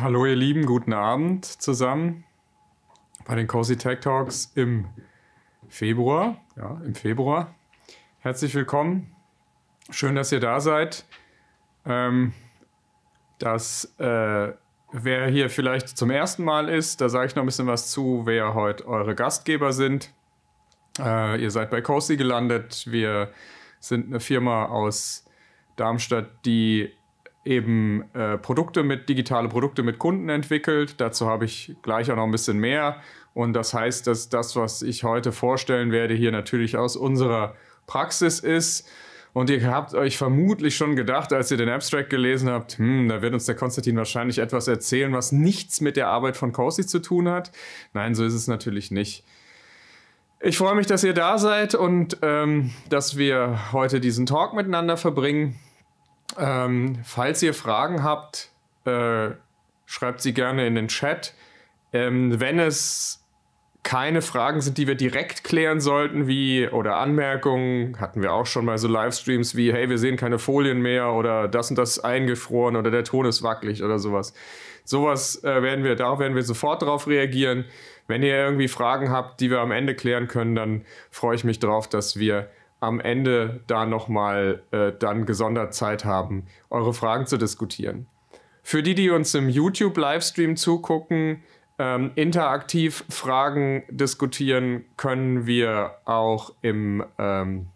Hallo ihr Lieben, guten Abend zusammen bei den Cozy Tech Talks im Februar. Ja, im Februar. Herzlich willkommen. Schön, dass ihr da seid. Ähm, das, äh, wer hier vielleicht zum ersten Mal ist, da sage ich noch ein bisschen was zu, wer heute eure Gastgeber sind. Äh, ihr seid bei Cozy gelandet. Wir sind eine Firma aus Darmstadt, die eben äh, Produkte mit, digitale Produkte mit Kunden entwickelt. Dazu habe ich gleich auch noch ein bisschen mehr. Und das heißt, dass das, was ich heute vorstellen werde, hier natürlich aus unserer Praxis ist. Und ihr habt euch vermutlich schon gedacht, als ihr den Abstract gelesen habt, hm, da wird uns der Konstantin wahrscheinlich etwas erzählen, was nichts mit der Arbeit von Corsi zu tun hat. Nein, so ist es natürlich nicht. Ich freue mich, dass ihr da seid und ähm, dass wir heute diesen Talk miteinander verbringen. Ähm, falls ihr Fragen habt, äh, schreibt sie gerne in den Chat. Ähm, wenn es keine Fragen sind, die wir direkt klären sollten, wie oder Anmerkungen, hatten wir auch schon mal so Livestreams wie, hey, wir sehen keine Folien mehr oder das und das eingefroren oder der Ton ist wackelig oder sowas. Sowas äh, werden wir, darauf werden wir sofort darauf reagieren. Wenn ihr irgendwie Fragen habt, die wir am Ende klären können, dann freue ich mich darauf, dass wir am Ende da nochmal äh, dann gesondert Zeit haben, eure Fragen zu diskutieren. Für die, die uns im YouTube-Livestream zugucken, ähm, interaktiv Fragen diskutieren können wir auch im, ähm,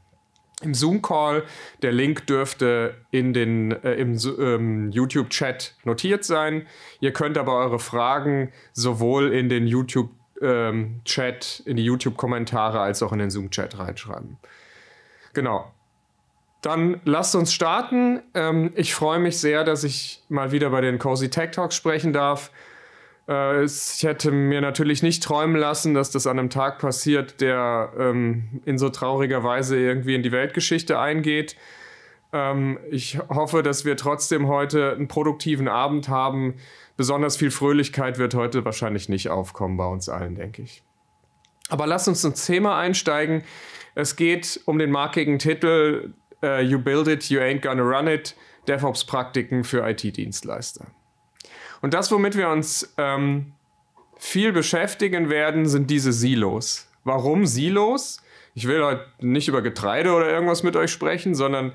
im Zoom-Call. Der Link dürfte in den, äh, im ähm, YouTube-Chat notiert sein. Ihr könnt aber eure Fragen sowohl in den YouTube-Chat, ähm, in die YouTube-Kommentare als auch in den Zoom-Chat reinschreiben. Genau. Dann lasst uns starten. Ähm, ich freue mich sehr, dass ich mal wieder bei den Cozy Tech Talks sprechen darf. Äh, ich hätte mir natürlich nicht träumen lassen, dass das an einem Tag passiert, der ähm, in so trauriger Weise irgendwie in die Weltgeschichte eingeht. Ähm, ich hoffe, dass wir trotzdem heute einen produktiven Abend haben. Besonders viel Fröhlichkeit wird heute wahrscheinlich nicht aufkommen bei uns allen, denke ich. Aber lasst uns ins Thema einsteigen. Es geht um den markigen Titel uh, You Build It, You Ain't Gonna Run It, DevOps-Praktiken für IT-Dienstleister. Und das, womit wir uns ähm, viel beschäftigen werden, sind diese Silos. Warum Silos? Ich will heute nicht über Getreide oder irgendwas mit euch sprechen, sondern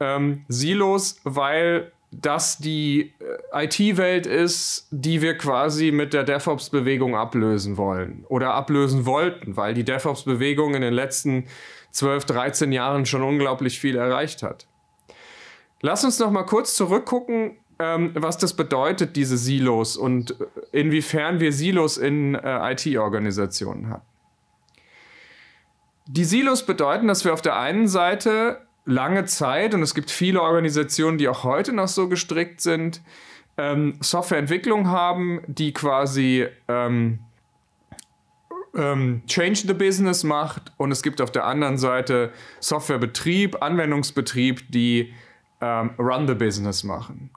ähm, Silos, weil das die äh, IT-Welt ist, die wir quasi mit der DevOps-Bewegung ablösen wollen oder ablösen wollten, weil die DevOps-Bewegung in den letzten 12, 13 Jahren schon unglaublich viel erreicht hat. Lass uns noch mal kurz zurückgucken, ähm, was das bedeutet, diese Silos und äh, inwiefern wir Silos in äh, IT-Organisationen haben. Die Silos bedeuten, dass wir auf der einen Seite lange Zeit, und es gibt viele Organisationen, die auch heute noch so gestrickt sind, ähm, Softwareentwicklung haben, die quasi ähm, ähm, Change the Business macht und es gibt auf der anderen Seite Softwarebetrieb, Anwendungsbetrieb, die ähm, Run the Business machen.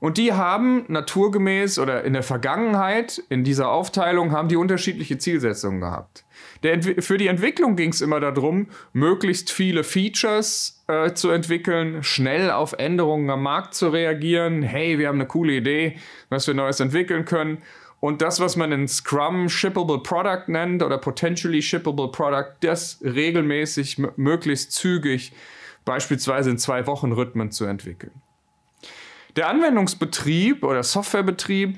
Und die haben naturgemäß oder in der Vergangenheit in dieser Aufteilung haben die unterschiedliche Zielsetzungen gehabt für die Entwicklung ging es immer darum, möglichst viele Features äh, zu entwickeln, schnell auf Änderungen am Markt zu reagieren. Hey, wir haben eine coole Idee, was wir Neues entwickeln können. Und das, was man in Scrum Shippable Product nennt oder Potentially Shippable Product, das regelmäßig, möglichst zügig, beispielsweise in zwei Wochen Rhythmen zu entwickeln. Der Anwendungsbetrieb oder Softwarebetrieb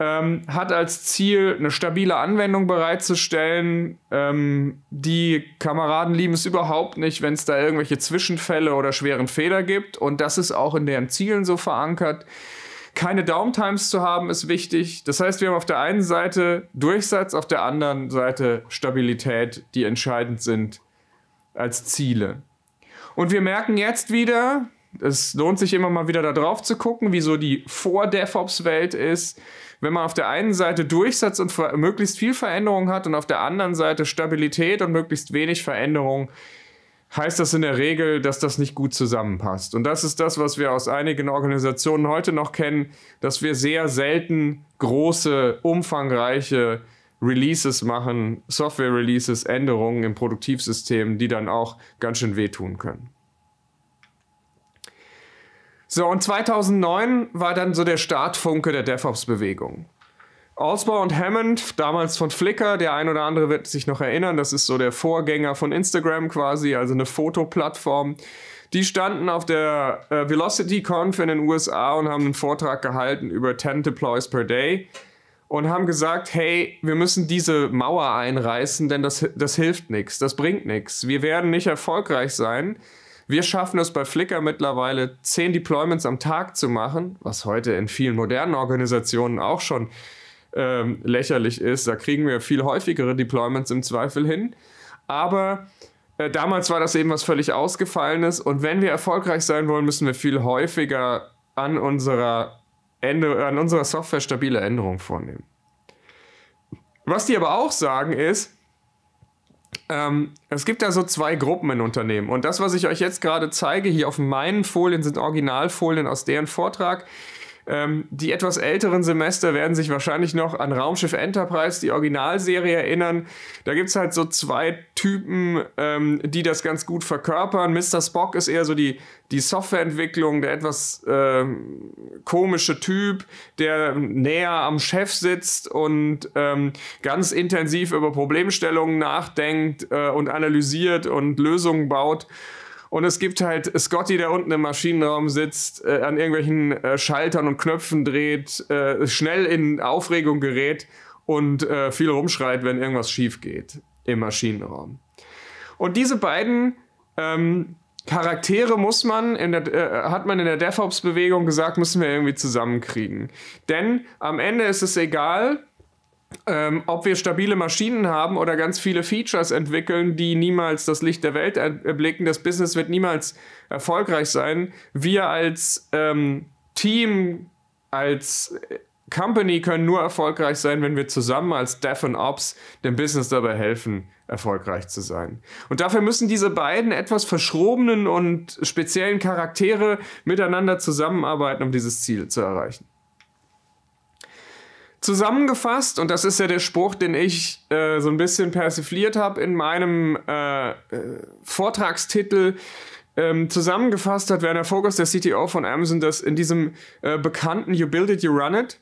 ähm, hat als Ziel, eine stabile Anwendung bereitzustellen. Ähm, die Kameraden lieben es überhaupt nicht, wenn es da irgendwelche Zwischenfälle oder schweren Fehler gibt. Und das ist auch in deren Zielen so verankert. Keine Downtimes zu haben ist wichtig. Das heißt, wir haben auf der einen Seite Durchsatz, auf der anderen Seite Stabilität, die entscheidend sind als Ziele. Und wir merken jetzt wieder, es lohnt sich immer mal wieder da drauf zu gucken, wieso die Vor-DevOps-Welt ist wenn man auf der einen Seite Durchsatz und möglichst viel Veränderung hat und auf der anderen Seite Stabilität und möglichst wenig Veränderung, heißt das in der Regel, dass das nicht gut zusammenpasst. Und das ist das, was wir aus einigen Organisationen heute noch kennen, dass wir sehr selten große, umfangreiche Releases machen, Software-Releases, Änderungen im Produktivsystem, die dann auch ganz schön wehtun können. So, und 2009 war dann so der Startfunke der DevOps-Bewegung. Osborne und Hammond, damals von Flickr, der ein oder andere wird sich noch erinnern, das ist so der Vorgänger von Instagram quasi, also eine Fotoplattform. Die standen auf der äh, VelocityConf in den USA und haben einen Vortrag gehalten über 10 Deploys per Day und haben gesagt, hey, wir müssen diese Mauer einreißen, denn das, das hilft nichts, das bringt nichts. Wir werden nicht erfolgreich sein wir schaffen es bei Flickr mittlerweile, 10 Deployments am Tag zu machen, was heute in vielen modernen Organisationen auch schon ähm, lächerlich ist. Da kriegen wir viel häufigere Deployments im Zweifel hin. Aber äh, damals war das eben was völlig Ausgefallenes. Und wenn wir erfolgreich sein wollen, müssen wir viel häufiger an unserer, Ende, an unserer Software stabile Änderungen vornehmen. Was die aber auch sagen ist, ähm, es gibt da so zwei Gruppen in Unternehmen. Und das, was ich euch jetzt gerade zeige, hier auf meinen Folien sind Originalfolien aus deren Vortrag. Ähm, die etwas älteren Semester werden sich wahrscheinlich noch an Raumschiff Enterprise, die Originalserie, erinnern. Da gibt es halt so zwei Typen, ähm, die das ganz gut verkörpern. Mr. Spock ist eher so die, die Softwareentwicklung, der etwas ähm, komische Typ, der näher am Chef sitzt und ähm, ganz intensiv über Problemstellungen nachdenkt äh, und analysiert und Lösungen baut. Und es gibt halt Scotty, der unten im Maschinenraum sitzt, äh, an irgendwelchen äh, Schaltern und Knöpfen dreht, äh, schnell in Aufregung gerät und äh, viel rumschreit, wenn irgendwas schief geht im Maschinenraum. Und diese beiden ähm, Charaktere muss man, der, äh, hat man in der DevOps-Bewegung gesagt, müssen wir irgendwie zusammenkriegen. Denn am Ende ist es egal, ähm, ob wir stabile Maschinen haben oder ganz viele Features entwickeln, die niemals das Licht der Welt erblicken. Das Business wird niemals erfolgreich sein. Wir als ähm, Team, als äh, Company können nur erfolgreich sein, wenn wir zusammen als Dev und Ops dem Business dabei helfen, erfolgreich zu sein. Und dafür müssen diese beiden etwas verschrobenen und speziellen Charaktere miteinander zusammenarbeiten, um dieses Ziel zu erreichen. Zusammengefasst, und das ist ja der Spruch, den ich äh, so ein bisschen persifliert habe in meinem äh, äh, Vortragstitel, ähm, zusammengefasst hat Werner Vogels, der CTO von Amazon, das in diesem äh, bekannten You Build It, You Run It.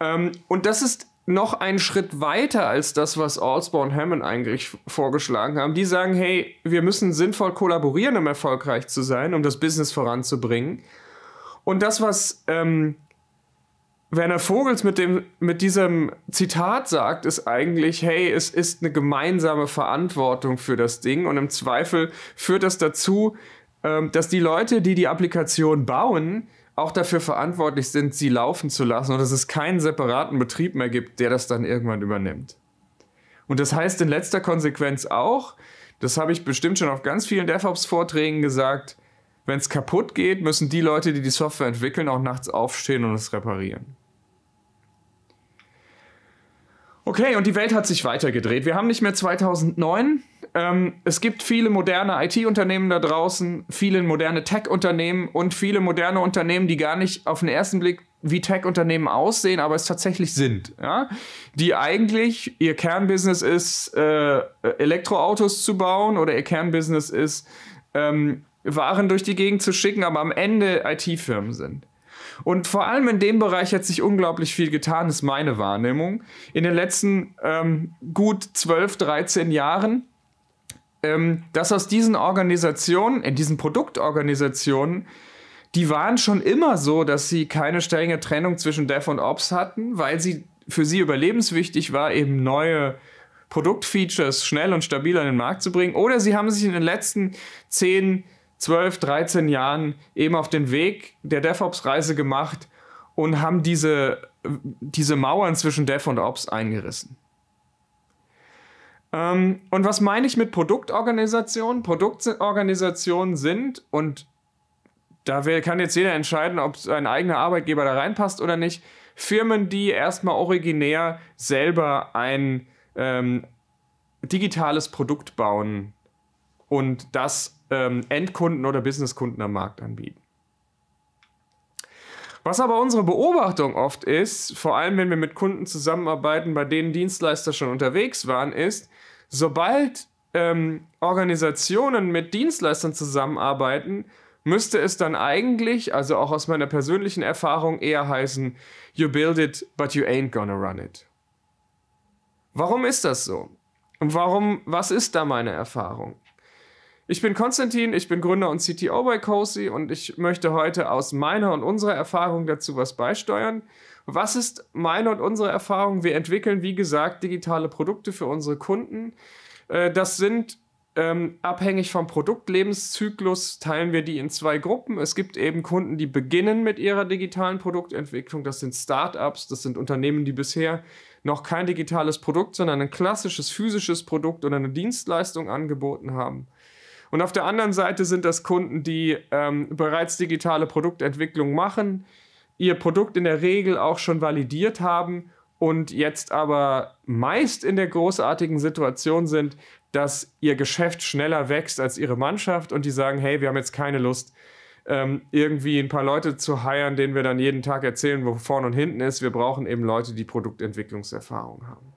Ähm, und das ist noch einen Schritt weiter als das, was Allspawn und Hammond eigentlich vorgeschlagen haben. Die sagen, hey, wir müssen sinnvoll kollaborieren, um erfolgreich zu sein, um das Business voranzubringen. Und das, was ähm, Werner Vogels mit, dem, mit diesem Zitat sagt, ist eigentlich, hey, es ist eine gemeinsame Verantwortung für das Ding und im Zweifel führt das dazu, ähm, dass die Leute, die die Applikation bauen, auch dafür verantwortlich sind, sie laufen zu lassen und dass es keinen separaten Betrieb mehr gibt, der das dann irgendwann übernimmt. Und das heißt in letzter Konsequenz auch, das habe ich bestimmt schon auf ganz vielen DevOps-Vorträgen gesagt, wenn es kaputt geht, müssen die Leute, die die Software entwickeln, auch nachts aufstehen und es reparieren. Okay, und die Welt hat sich weitergedreht. Wir haben nicht mehr 2009. Ähm, es gibt viele moderne IT-Unternehmen da draußen, viele moderne Tech-Unternehmen und viele moderne Unternehmen, die gar nicht auf den ersten Blick wie Tech-Unternehmen aussehen, aber es tatsächlich sind. Ja? Die eigentlich ihr Kernbusiness ist, äh, Elektroautos zu bauen oder ihr Kernbusiness ist, ähm, Waren durch die Gegend zu schicken, aber am Ende IT-Firmen sind. Und vor allem in dem Bereich hat sich unglaublich viel getan, ist meine Wahrnehmung. In den letzten ähm, gut 12, 13 Jahren, ähm, dass aus diesen Organisationen, in diesen Produktorganisationen, die waren schon immer so, dass sie keine strenge Trennung zwischen Dev und Ops hatten, weil sie für sie überlebenswichtig war, eben neue Produktfeatures schnell und stabil an den Markt zu bringen. Oder sie haben sich in den letzten 10, Jahren 12, 13 Jahren eben auf den Weg der DevOps-Reise gemacht und haben diese, diese Mauern zwischen Dev und Ops eingerissen. Ähm, und was meine ich mit Produktorganisation? Produktorganisationen sind, und da kann jetzt jeder entscheiden, ob sein eigener Arbeitgeber da reinpasst oder nicht, Firmen, die erstmal originär selber ein ähm, digitales Produkt bauen und das ähm, Endkunden oder Businesskunden am Markt anbieten. Was aber unsere Beobachtung oft ist, vor allem wenn wir mit Kunden zusammenarbeiten, bei denen Dienstleister schon unterwegs waren, ist, sobald ähm, Organisationen mit Dienstleistern zusammenarbeiten, müsste es dann eigentlich, also auch aus meiner persönlichen Erfahrung, eher heißen, you build it, but you ain't gonna run it. Warum ist das so? Und warum, was ist da meine Erfahrung? Ich bin Konstantin, ich bin Gründer und CTO bei Cozy und ich möchte heute aus meiner und unserer Erfahrung dazu was beisteuern. Was ist meine und unsere Erfahrung? Wir entwickeln, wie gesagt, digitale Produkte für unsere Kunden. Äh, das sind ähm, abhängig vom Produktlebenszyklus teilen wir die in zwei Gruppen. Es gibt eben Kunden, die beginnen mit ihrer digitalen Produktentwicklung. Das sind Startups, das sind Unternehmen, die bisher noch kein digitales Produkt, sondern ein klassisches physisches Produkt oder eine Dienstleistung angeboten haben. Und auf der anderen Seite sind das Kunden, die ähm, bereits digitale Produktentwicklung machen, ihr Produkt in der Regel auch schon validiert haben und jetzt aber meist in der großartigen Situation sind, dass ihr Geschäft schneller wächst als ihre Mannschaft und die sagen, hey, wir haben jetzt keine Lust, ähm, irgendwie ein paar Leute zu hiren, denen wir dann jeden Tag erzählen, wo vorne und hinten ist. Wir brauchen eben Leute, die Produktentwicklungserfahrung haben.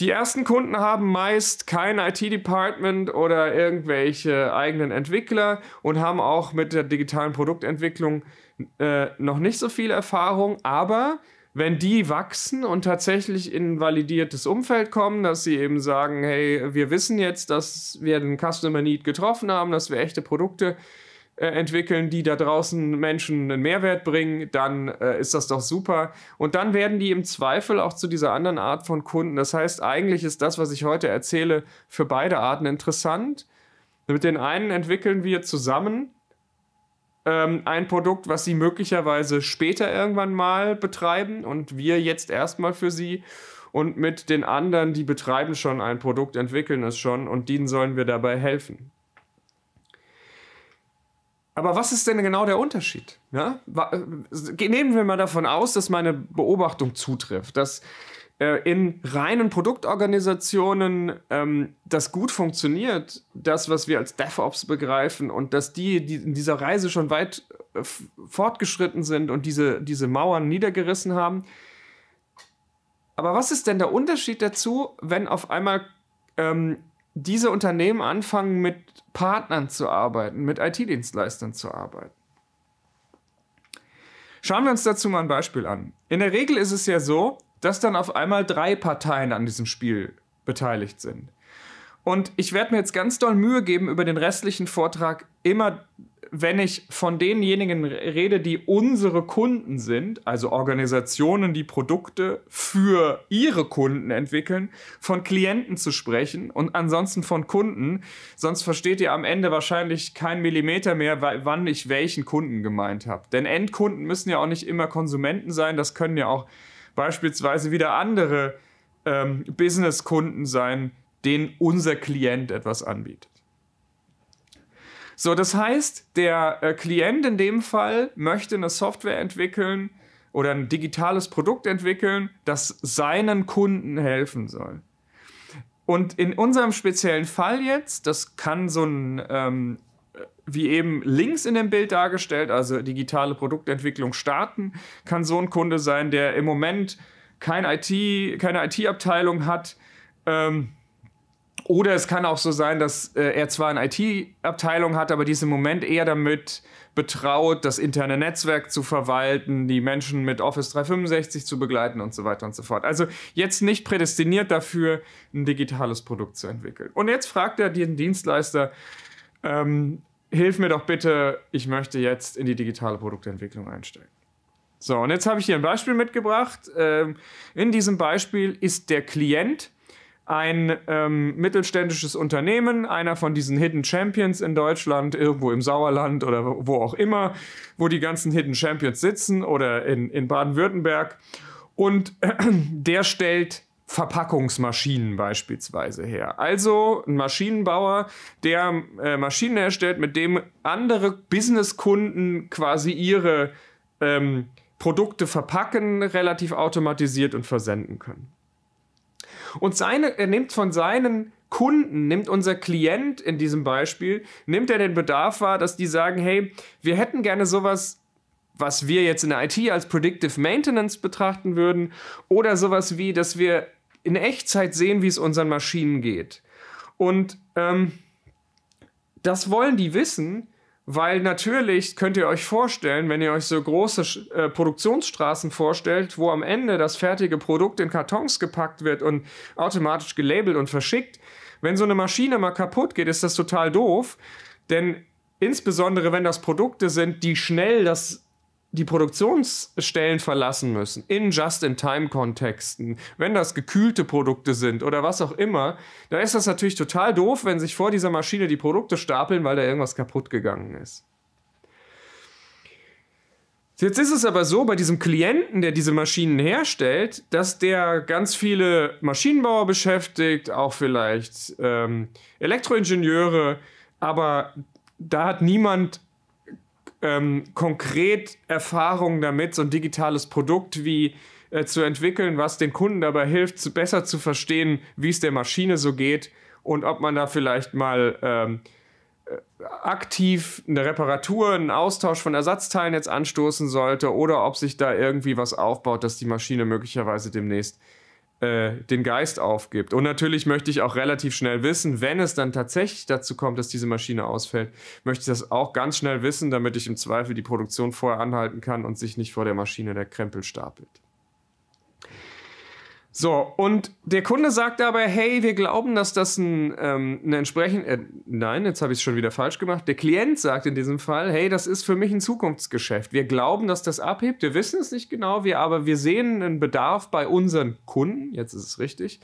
Die ersten Kunden haben meist kein IT-Department oder irgendwelche eigenen Entwickler und haben auch mit der digitalen Produktentwicklung äh, noch nicht so viel Erfahrung, aber wenn die wachsen und tatsächlich in ein validiertes Umfeld kommen, dass sie eben sagen, hey, wir wissen jetzt, dass wir den Customer Need getroffen haben, dass wir echte Produkte äh, äh, entwickeln, die da draußen Menschen einen Mehrwert bringen, dann äh, ist das doch super. Und dann werden die im Zweifel auch zu dieser anderen Art von Kunden. Das heißt, eigentlich ist das, was ich heute erzähle, für beide Arten interessant. Mit den einen entwickeln wir zusammen ähm, ein Produkt, was sie möglicherweise später irgendwann mal betreiben und wir jetzt erstmal für sie und mit den anderen, die betreiben schon ein Produkt, entwickeln es schon und denen sollen wir dabei helfen. Aber was ist denn genau der Unterschied? Ja? Äh, nehmen wir mal davon aus, dass meine Beobachtung zutrifft, dass äh, in reinen Produktorganisationen ähm, das gut funktioniert, das, was wir als DevOps begreifen und dass die, die in dieser Reise schon weit äh, fortgeschritten sind und diese, diese Mauern niedergerissen haben. Aber was ist denn der Unterschied dazu, wenn auf einmal ähm, diese Unternehmen anfangen, mit Partnern zu arbeiten, mit IT-Dienstleistern zu arbeiten. Schauen wir uns dazu mal ein Beispiel an. In der Regel ist es ja so, dass dann auf einmal drei Parteien an diesem Spiel beteiligt sind. Und ich werde mir jetzt ganz doll Mühe geben, über den restlichen Vortrag immer, wenn ich von denjenigen rede, die unsere Kunden sind, also Organisationen, die Produkte für ihre Kunden entwickeln, von Klienten zu sprechen und ansonsten von Kunden. Sonst versteht ihr am Ende wahrscheinlich keinen Millimeter mehr, wann ich welchen Kunden gemeint habe. Denn Endkunden müssen ja auch nicht immer Konsumenten sein, das können ja auch beispielsweise wieder andere ähm, Businesskunden sein denen unser Klient etwas anbietet. So, das heißt, der äh, Klient in dem Fall möchte eine Software entwickeln oder ein digitales Produkt entwickeln, das seinen Kunden helfen soll. Und in unserem speziellen Fall jetzt, das kann so ein, ähm, wie eben links in dem Bild dargestellt, also digitale Produktentwicklung starten, kann so ein Kunde sein, der im Moment kein IT, keine IT-Abteilung hat, ähm, oder es kann auch so sein, dass äh, er zwar eine IT-Abteilung hat, aber die Moment eher damit betraut, das interne Netzwerk zu verwalten, die Menschen mit Office 365 zu begleiten und so weiter und so fort. Also jetzt nicht prädestiniert dafür, ein digitales Produkt zu entwickeln. Und jetzt fragt er den Dienstleister, ähm, hilf mir doch bitte, ich möchte jetzt in die digitale Produktentwicklung einsteigen. So, und jetzt habe ich hier ein Beispiel mitgebracht. Ähm, in diesem Beispiel ist der Klient ein ähm, mittelständisches Unternehmen, einer von diesen Hidden Champions in Deutschland, irgendwo im Sauerland oder wo auch immer, wo die ganzen Hidden Champions sitzen oder in, in Baden-Württemberg. Und äh, der stellt Verpackungsmaschinen beispielsweise her. Also ein Maschinenbauer, der äh, Maschinen herstellt, mit dem andere Businesskunden quasi ihre ähm, Produkte verpacken, relativ automatisiert und versenden können. Und seine, er nimmt von seinen Kunden, nimmt unser Klient in diesem Beispiel, nimmt er den Bedarf wahr, dass die sagen, hey, wir hätten gerne sowas, was wir jetzt in der IT als Predictive Maintenance betrachten würden, oder sowas wie, dass wir in Echtzeit sehen, wie es unseren Maschinen geht. Und ähm, das wollen die wissen, weil natürlich könnt ihr euch vorstellen, wenn ihr euch so große äh, Produktionsstraßen vorstellt, wo am Ende das fertige Produkt in Kartons gepackt wird und automatisch gelabelt und verschickt, wenn so eine Maschine mal kaputt geht, ist das total doof. Denn insbesondere wenn das Produkte sind, die schnell das die Produktionsstellen verlassen müssen, in Just-in-Time-Kontexten, wenn das gekühlte Produkte sind oder was auch immer, da ist das natürlich total doof, wenn sich vor dieser Maschine die Produkte stapeln, weil da irgendwas kaputt gegangen ist. Jetzt ist es aber so bei diesem Klienten, der diese Maschinen herstellt, dass der ganz viele Maschinenbauer beschäftigt, auch vielleicht ähm, Elektroingenieure, aber da hat niemand ähm, konkret Erfahrungen damit, so ein digitales Produkt wie äh, zu entwickeln, was den Kunden dabei hilft, zu, besser zu verstehen, wie es der Maschine so geht und ob man da vielleicht mal ähm, äh, aktiv eine Reparatur, einen Austausch von Ersatzteilen jetzt anstoßen sollte oder ob sich da irgendwie was aufbaut, dass die Maschine möglicherweise demnächst äh, den Geist aufgibt. Und natürlich möchte ich auch relativ schnell wissen, wenn es dann tatsächlich dazu kommt, dass diese Maschine ausfällt, möchte ich das auch ganz schnell wissen, damit ich im Zweifel die Produktion vorher anhalten kann und sich nicht vor der Maschine der Krempel stapelt. So, und der Kunde sagt aber, hey, wir glauben, dass das ein, ähm, ein entsprechend, äh, nein, jetzt habe ich es schon wieder falsch gemacht. Der Klient sagt in diesem Fall, hey, das ist für mich ein Zukunftsgeschäft. Wir glauben, dass das abhebt. Wir wissen es nicht genau, wir, aber wir sehen einen Bedarf bei unseren Kunden. Jetzt ist es richtig.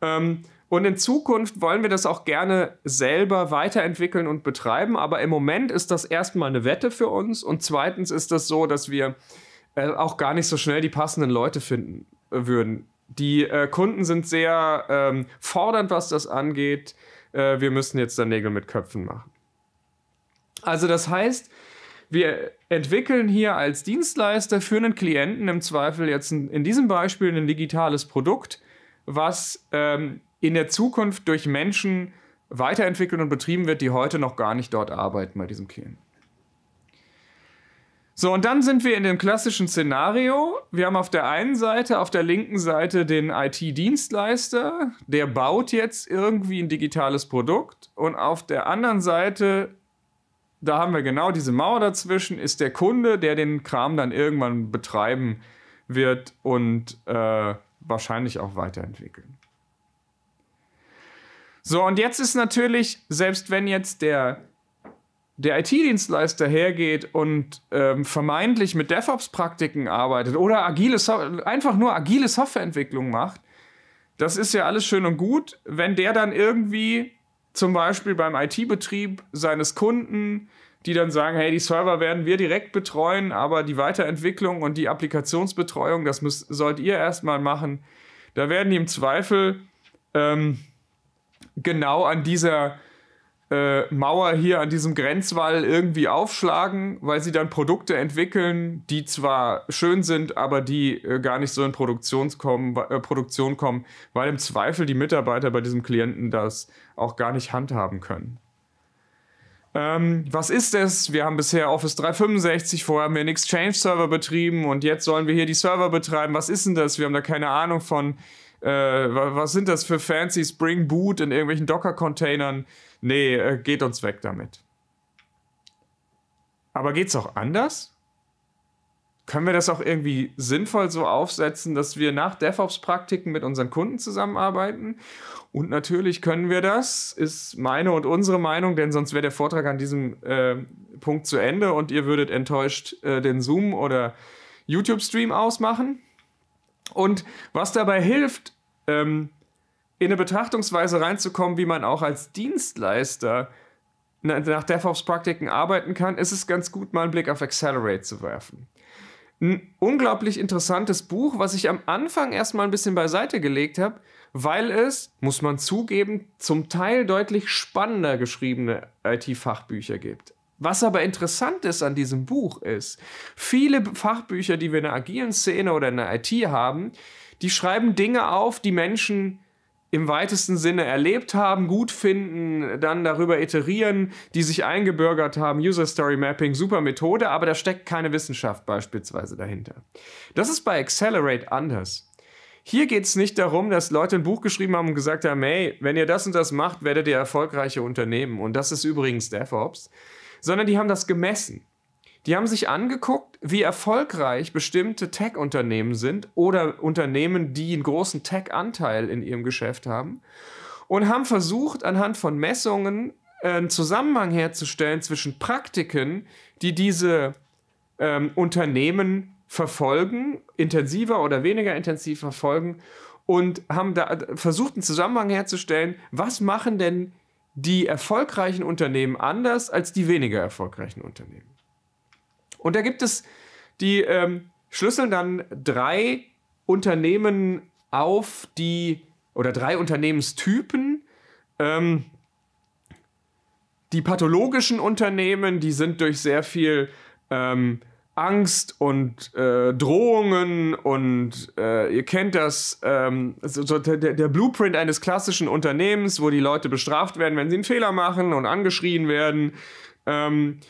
Ähm, und in Zukunft wollen wir das auch gerne selber weiterentwickeln und betreiben. Aber im Moment ist das erstmal eine Wette für uns. Und zweitens ist das so, dass wir äh, auch gar nicht so schnell die passenden Leute finden äh, würden die äh, Kunden sind sehr ähm, fordernd, was das angeht. Äh, wir müssen jetzt da Nägel mit Köpfen machen. Also das heißt, wir entwickeln hier als Dienstleister für einen Klienten im Zweifel jetzt ein, in diesem Beispiel ein digitales Produkt, was ähm, in der Zukunft durch Menschen weiterentwickelt und betrieben wird, die heute noch gar nicht dort arbeiten bei diesem Klienten. So, und dann sind wir in dem klassischen Szenario. Wir haben auf der einen Seite, auf der linken Seite den IT-Dienstleister, der baut jetzt irgendwie ein digitales Produkt. Und auf der anderen Seite, da haben wir genau diese Mauer dazwischen, ist der Kunde, der den Kram dann irgendwann betreiben wird und äh, wahrscheinlich auch weiterentwickeln. So, und jetzt ist natürlich, selbst wenn jetzt der der IT-Dienstleister hergeht und ähm, vermeintlich mit DevOps-Praktiken arbeitet oder agile so einfach nur agile Softwareentwicklung macht, das ist ja alles schön und gut, wenn der dann irgendwie zum Beispiel beim IT-Betrieb seines Kunden, die dann sagen, hey, die Server werden wir direkt betreuen, aber die Weiterentwicklung und die Applikationsbetreuung, das müsst, sollt ihr erstmal machen. Da werden die im Zweifel ähm, genau an dieser äh, Mauer hier an diesem Grenzwall irgendwie aufschlagen, weil sie dann Produkte entwickeln, die zwar schön sind, aber die äh, gar nicht so in kommen, äh, Produktion kommen, weil im Zweifel die Mitarbeiter bei diesem Klienten das auch gar nicht handhaben können. Ähm, was ist es? Wir haben bisher Office 365, vorher haben wir einen Exchange-Server betrieben und jetzt sollen wir hier die Server betreiben. Was ist denn das? Wir haben da keine Ahnung von. Äh, was sind das für fancy Spring Boot in irgendwelchen Docker-Containern? Nee, äh, geht uns weg damit. Aber geht's auch anders? Können wir das auch irgendwie sinnvoll so aufsetzen, dass wir nach DevOps-Praktiken mit unseren Kunden zusammenarbeiten? Und natürlich können wir das, ist meine und unsere Meinung, denn sonst wäre der Vortrag an diesem äh, Punkt zu Ende und ihr würdet enttäuscht äh, den Zoom oder YouTube-Stream ausmachen. Und was dabei hilft, ähm, in eine Betrachtungsweise reinzukommen, wie man auch als Dienstleister nach DevOps-Praktiken arbeiten kann, ist es ganz gut, mal einen Blick auf Accelerate zu werfen. Ein unglaublich interessantes Buch, was ich am Anfang erstmal ein bisschen beiseite gelegt habe, weil es, muss man zugeben, zum Teil deutlich spannender geschriebene IT-Fachbücher gibt. Was aber interessant ist an diesem Buch ist, viele Fachbücher, die wir in der agilen Szene oder in der IT haben, die schreiben Dinge auf, die Menschen im weitesten Sinne erlebt haben, gut finden, dann darüber iterieren, die sich eingebürgert haben. User Story Mapping, super Methode, aber da steckt keine Wissenschaft beispielsweise dahinter. Das ist bei Accelerate anders. Hier geht es nicht darum, dass Leute ein Buch geschrieben haben und gesagt haben, hey, wenn ihr das und das macht, werdet ihr erfolgreiche Unternehmen. Und das ist übrigens DevOps. Sondern die haben das gemessen. Die haben sich angeguckt, wie erfolgreich bestimmte Tech-Unternehmen sind oder Unternehmen, die einen großen Tech-Anteil in ihrem Geschäft haben und haben versucht, anhand von Messungen äh, einen Zusammenhang herzustellen zwischen Praktiken, die diese ähm, Unternehmen verfolgen, intensiver oder weniger intensiv verfolgen und haben da äh, versucht, einen Zusammenhang herzustellen, was machen denn die erfolgreichen Unternehmen anders als die weniger erfolgreichen Unternehmen. Und da gibt es, die ähm, schlüsseln dann drei Unternehmen auf, die, oder drei Unternehmenstypen. Ähm, die pathologischen Unternehmen, die sind durch sehr viel ähm, Angst und äh, Drohungen und äh, ihr kennt das, ähm, so der, der, Blueprint eines klassischen Unternehmens, wo die Leute bestraft werden, wenn sie einen Fehler machen und angeschrien werden. Ähm,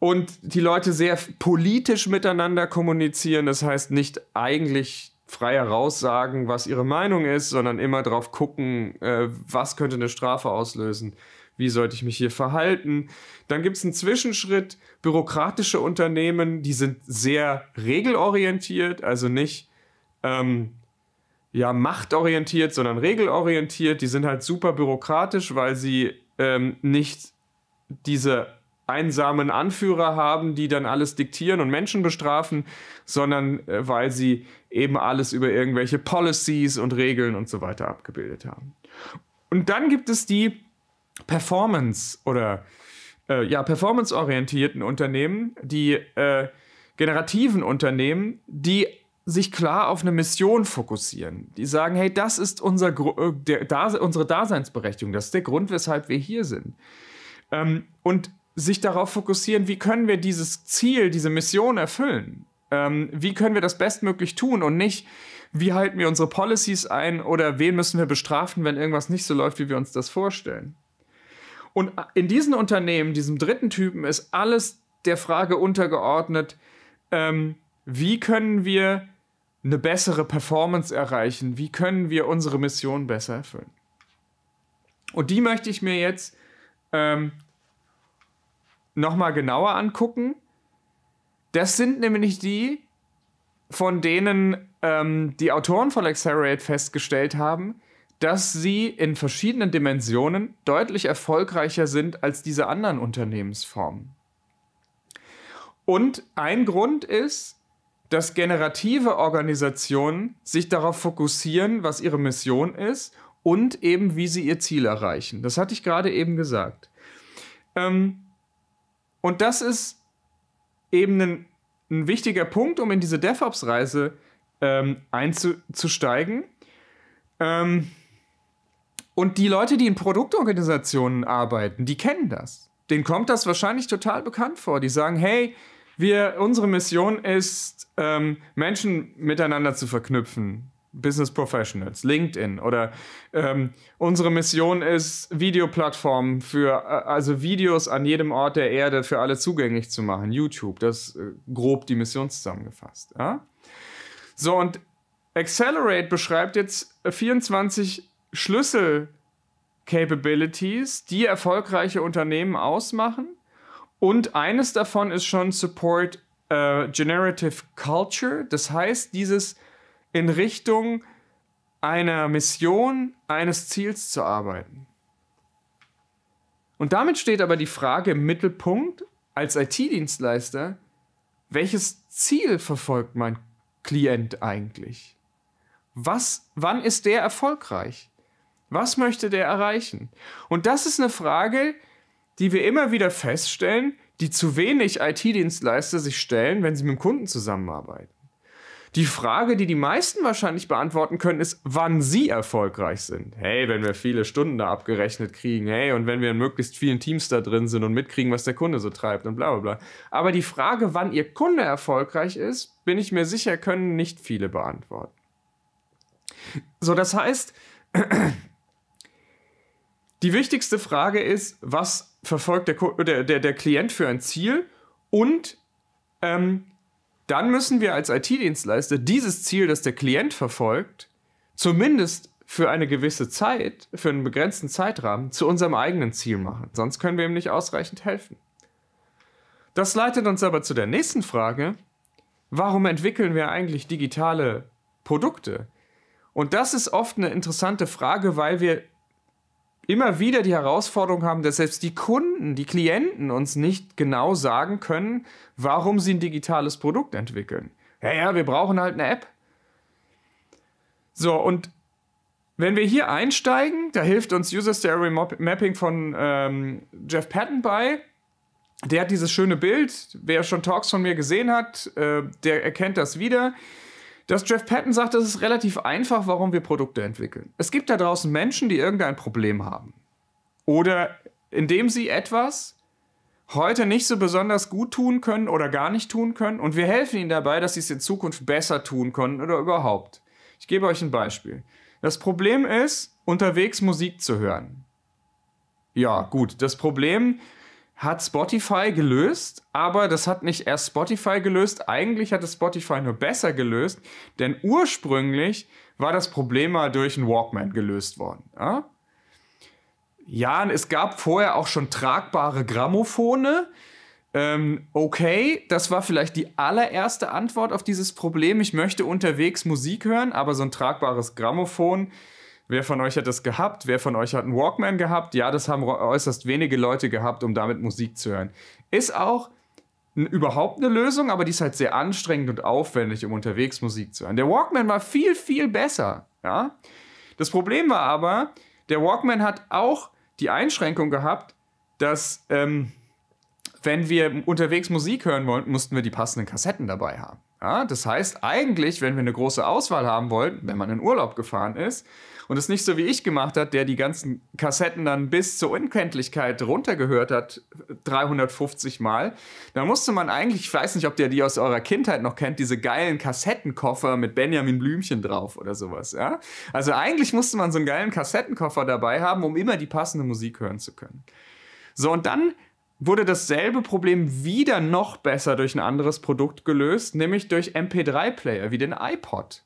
und die Leute sehr politisch miteinander kommunizieren. Das heißt, nicht eigentlich frei heraussagen, was ihre Meinung ist, sondern immer drauf gucken, äh, was könnte eine Strafe auslösen. Wie sollte ich mich hier verhalten? Dann gibt es einen Zwischenschritt. Bürokratische Unternehmen, die sind sehr regelorientiert, also nicht ähm, ja, machtorientiert, sondern regelorientiert. Die sind halt super bürokratisch, weil sie ähm, nicht diese einsamen Anführer haben, die dann alles diktieren und Menschen bestrafen, sondern äh, weil sie eben alles über irgendwelche Policies und Regeln und so weiter abgebildet haben. Und dann gibt es die Performance oder äh, ja, performanceorientierten Unternehmen, die äh, generativen Unternehmen, die sich klar auf eine Mission fokussieren. Die sagen, hey, das ist unser, äh, der, Dase, unsere Daseinsberechtigung, das ist der Grund, weshalb wir hier sind. Ähm, und sich darauf fokussieren, wie können wir dieses Ziel, diese Mission erfüllen? Ähm, wie können wir das bestmöglich tun und nicht, wie halten wir unsere Policies ein oder wen müssen wir bestrafen, wenn irgendwas nicht so läuft, wie wir uns das vorstellen? Und in diesen Unternehmen, diesem dritten Typen, ist alles der Frage untergeordnet, ähm, wie können wir eine bessere Performance erreichen? Wie können wir unsere Mission besser erfüllen? Und die möchte ich mir jetzt ähm, nochmal genauer angucken. Das sind nämlich die, von denen ähm, die Autoren von Accelerate festgestellt haben, dass sie in verschiedenen Dimensionen deutlich erfolgreicher sind als diese anderen Unternehmensformen. Und ein Grund ist, dass generative Organisationen sich darauf fokussieren, was ihre Mission ist und eben wie sie ihr Ziel erreichen. Das hatte ich gerade eben gesagt. Ähm, und das ist eben ein, ein wichtiger Punkt, um in diese DevOps-Reise ähm, einzusteigen. Ähm, und die Leute, die in Produktorganisationen arbeiten, die kennen das. Denen kommt das wahrscheinlich total bekannt vor. Die sagen, hey, wir, unsere Mission ist, ähm, Menschen miteinander zu verknüpfen. Business Professionals, LinkedIn oder ähm, unsere Mission ist, Videoplattformen für, äh, also Videos an jedem Ort der Erde für alle zugänglich zu machen, YouTube, das äh, grob die Mission zusammengefasst. Ja? So, und Accelerate beschreibt jetzt 24 Schlüssel-Capabilities, die erfolgreiche Unternehmen ausmachen. Und eines davon ist schon Support äh, Generative Culture. Das heißt, dieses in Richtung einer Mission, eines Ziels zu arbeiten. Und damit steht aber die Frage im Mittelpunkt als IT-Dienstleister, welches Ziel verfolgt mein Klient eigentlich? Was, wann ist der erfolgreich? Was möchte der erreichen? Und das ist eine Frage, die wir immer wieder feststellen, die zu wenig IT-Dienstleister sich stellen, wenn sie mit dem Kunden zusammenarbeiten. Die Frage, die die meisten wahrscheinlich beantworten können, ist, wann sie erfolgreich sind. Hey, wenn wir viele Stunden da abgerechnet kriegen, hey, und wenn wir in möglichst vielen Teams da drin sind und mitkriegen, was der Kunde so treibt und bla bla bla. Aber die Frage, wann ihr Kunde erfolgreich ist, bin ich mir sicher, können nicht viele beantworten. So, das heißt, die wichtigste Frage ist, was verfolgt der, der, der, der Klient für ein Ziel und ähm, dann müssen wir als IT-Dienstleister dieses Ziel, das der Klient verfolgt, zumindest für eine gewisse Zeit, für einen begrenzten Zeitrahmen zu unserem eigenen Ziel machen. Sonst können wir ihm nicht ausreichend helfen. Das leitet uns aber zu der nächsten Frage. Warum entwickeln wir eigentlich digitale Produkte? Und das ist oft eine interessante Frage, weil wir immer wieder die Herausforderung haben, dass selbst die Kunden, die Klienten uns nicht genau sagen können, warum sie ein digitales Produkt entwickeln. Ja, ja, wir brauchen halt eine App. So, und wenn wir hier einsteigen, da hilft uns User Story Mapping von ähm, Jeff Patton bei. Der hat dieses schöne Bild. Wer schon Talks von mir gesehen hat, äh, der erkennt das wieder. Dass Jeff Patton sagt, es ist relativ einfach, warum wir Produkte entwickeln. Es gibt da draußen Menschen, die irgendein Problem haben. Oder indem sie etwas heute nicht so besonders gut tun können oder gar nicht tun können. Und wir helfen ihnen dabei, dass sie es in Zukunft besser tun können oder überhaupt. Ich gebe euch ein Beispiel. Das Problem ist, unterwegs Musik zu hören. Ja, gut. Das Problem hat Spotify gelöst, aber das hat nicht erst Spotify gelöst. Eigentlich hat es Spotify nur besser gelöst, denn ursprünglich war das Problem mal durch einen Walkman gelöst worden. Ja? ja, es gab vorher auch schon tragbare Grammophone. Ähm, okay, das war vielleicht die allererste Antwort auf dieses Problem. Ich möchte unterwegs Musik hören, aber so ein tragbares Grammophon Wer von euch hat das gehabt? Wer von euch hat einen Walkman gehabt? Ja, das haben äußerst wenige Leute gehabt, um damit Musik zu hören. Ist auch überhaupt eine Lösung, aber die ist halt sehr anstrengend und aufwendig, um unterwegs Musik zu hören. Der Walkman war viel, viel besser. Ja? Das Problem war aber, der Walkman hat auch die Einschränkung gehabt, dass ähm, wenn wir unterwegs Musik hören wollten, mussten wir die passenden Kassetten dabei haben. Ja? Das heißt, eigentlich, wenn wir eine große Auswahl haben wollten, wenn man in Urlaub gefahren ist, und es nicht so wie ich gemacht hat, der die ganzen Kassetten dann bis zur Unkenntlichkeit runtergehört hat, 350 Mal, dann musste man eigentlich, ich weiß nicht, ob der die aus eurer Kindheit noch kennt, diese geilen Kassettenkoffer mit Benjamin Blümchen drauf oder sowas. Ja? Also eigentlich musste man so einen geilen Kassettenkoffer dabei haben, um immer die passende Musik hören zu können. So, und dann wurde dasselbe Problem wieder noch besser durch ein anderes Produkt gelöst, nämlich durch MP3-Player wie den iPod.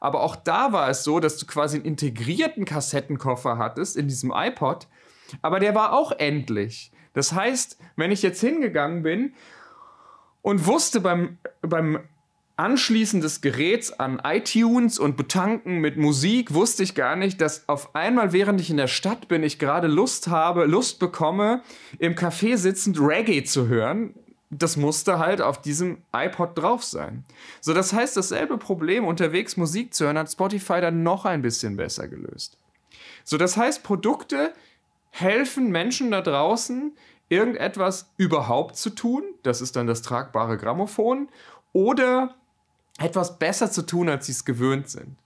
Aber auch da war es so, dass du quasi einen integrierten Kassettenkoffer hattest in diesem iPod, aber der war auch endlich. Das heißt, wenn ich jetzt hingegangen bin und wusste beim, beim Anschließen des Geräts an iTunes und Betanken mit Musik wusste ich gar nicht, dass auf einmal, während ich in der Stadt bin, ich gerade Lust habe, Lust bekomme, im Café sitzend Reggae zu hören das musste halt auf diesem iPod drauf sein. So, das heißt, dasselbe Problem, unterwegs Musik zu hören, hat Spotify dann noch ein bisschen besser gelöst. So, das heißt, Produkte helfen Menschen da draußen, irgendetwas überhaupt zu tun. Das ist dann das tragbare Grammophon. Oder etwas besser zu tun, als sie es gewöhnt sind.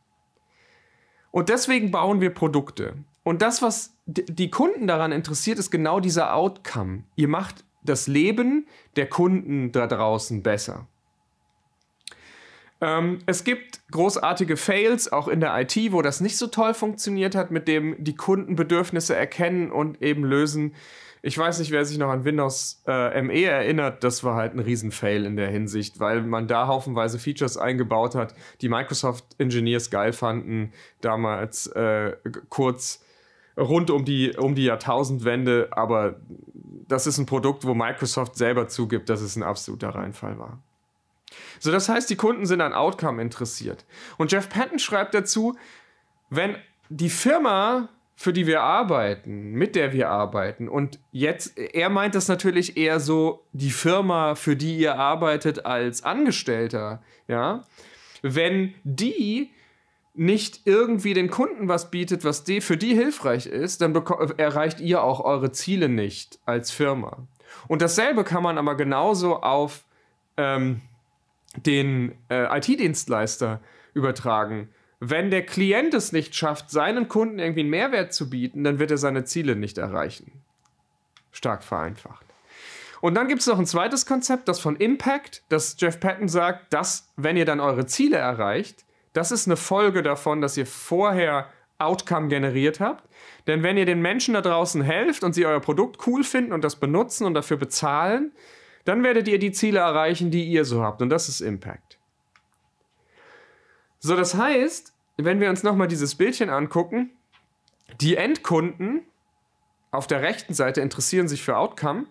Und deswegen bauen wir Produkte. Und das, was die Kunden daran interessiert, ist genau dieser Outcome. Ihr macht das Leben der Kunden da draußen besser. Ähm, es gibt großartige Fails, auch in der IT, wo das nicht so toll funktioniert hat, mit dem die Kundenbedürfnisse erkennen und eben lösen. Ich weiß nicht, wer sich noch an Windows äh, ME erinnert, das war halt ein Riesenfail in der Hinsicht, weil man da haufenweise Features eingebaut hat, die Microsoft Engineers geil fanden, damals äh, kurz rund um die, um die Jahrtausendwende, aber das ist ein Produkt, wo Microsoft selber zugibt, dass es ein absoluter Reinfall war. So, das heißt, die Kunden sind an Outcome interessiert. Und Jeff Patton schreibt dazu, wenn die Firma, für die wir arbeiten, mit der wir arbeiten, und jetzt, er meint das natürlich eher so, die Firma, für die ihr arbeitet als Angestellter, ja, wenn die nicht irgendwie den Kunden was bietet, was die, für die hilfreich ist, dann äh, erreicht ihr auch eure Ziele nicht als Firma. Und dasselbe kann man aber genauso auf ähm, den äh, IT-Dienstleister übertragen. Wenn der Klient es nicht schafft, seinen Kunden irgendwie einen Mehrwert zu bieten, dann wird er seine Ziele nicht erreichen. Stark vereinfacht. Und dann gibt es noch ein zweites Konzept, das von Impact, dass Jeff Patton sagt, dass wenn ihr dann eure Ziele erreicht, das ist eine Folge davon, dass ihr vorher Outcome generiert habt. Denn wenn ihr den Menschen da draußen helft und sie euer Produkt cool finden und das benutzen und dafür bezahlen, dann werdet ihr die Ziele erreichen, die ihr so habt. Und das ist Impact. So, das heißt, wenn wir uns nochmal dieses Bildchen angucken, die Endkunden auf der rechten Seite interessieren sich für Outcome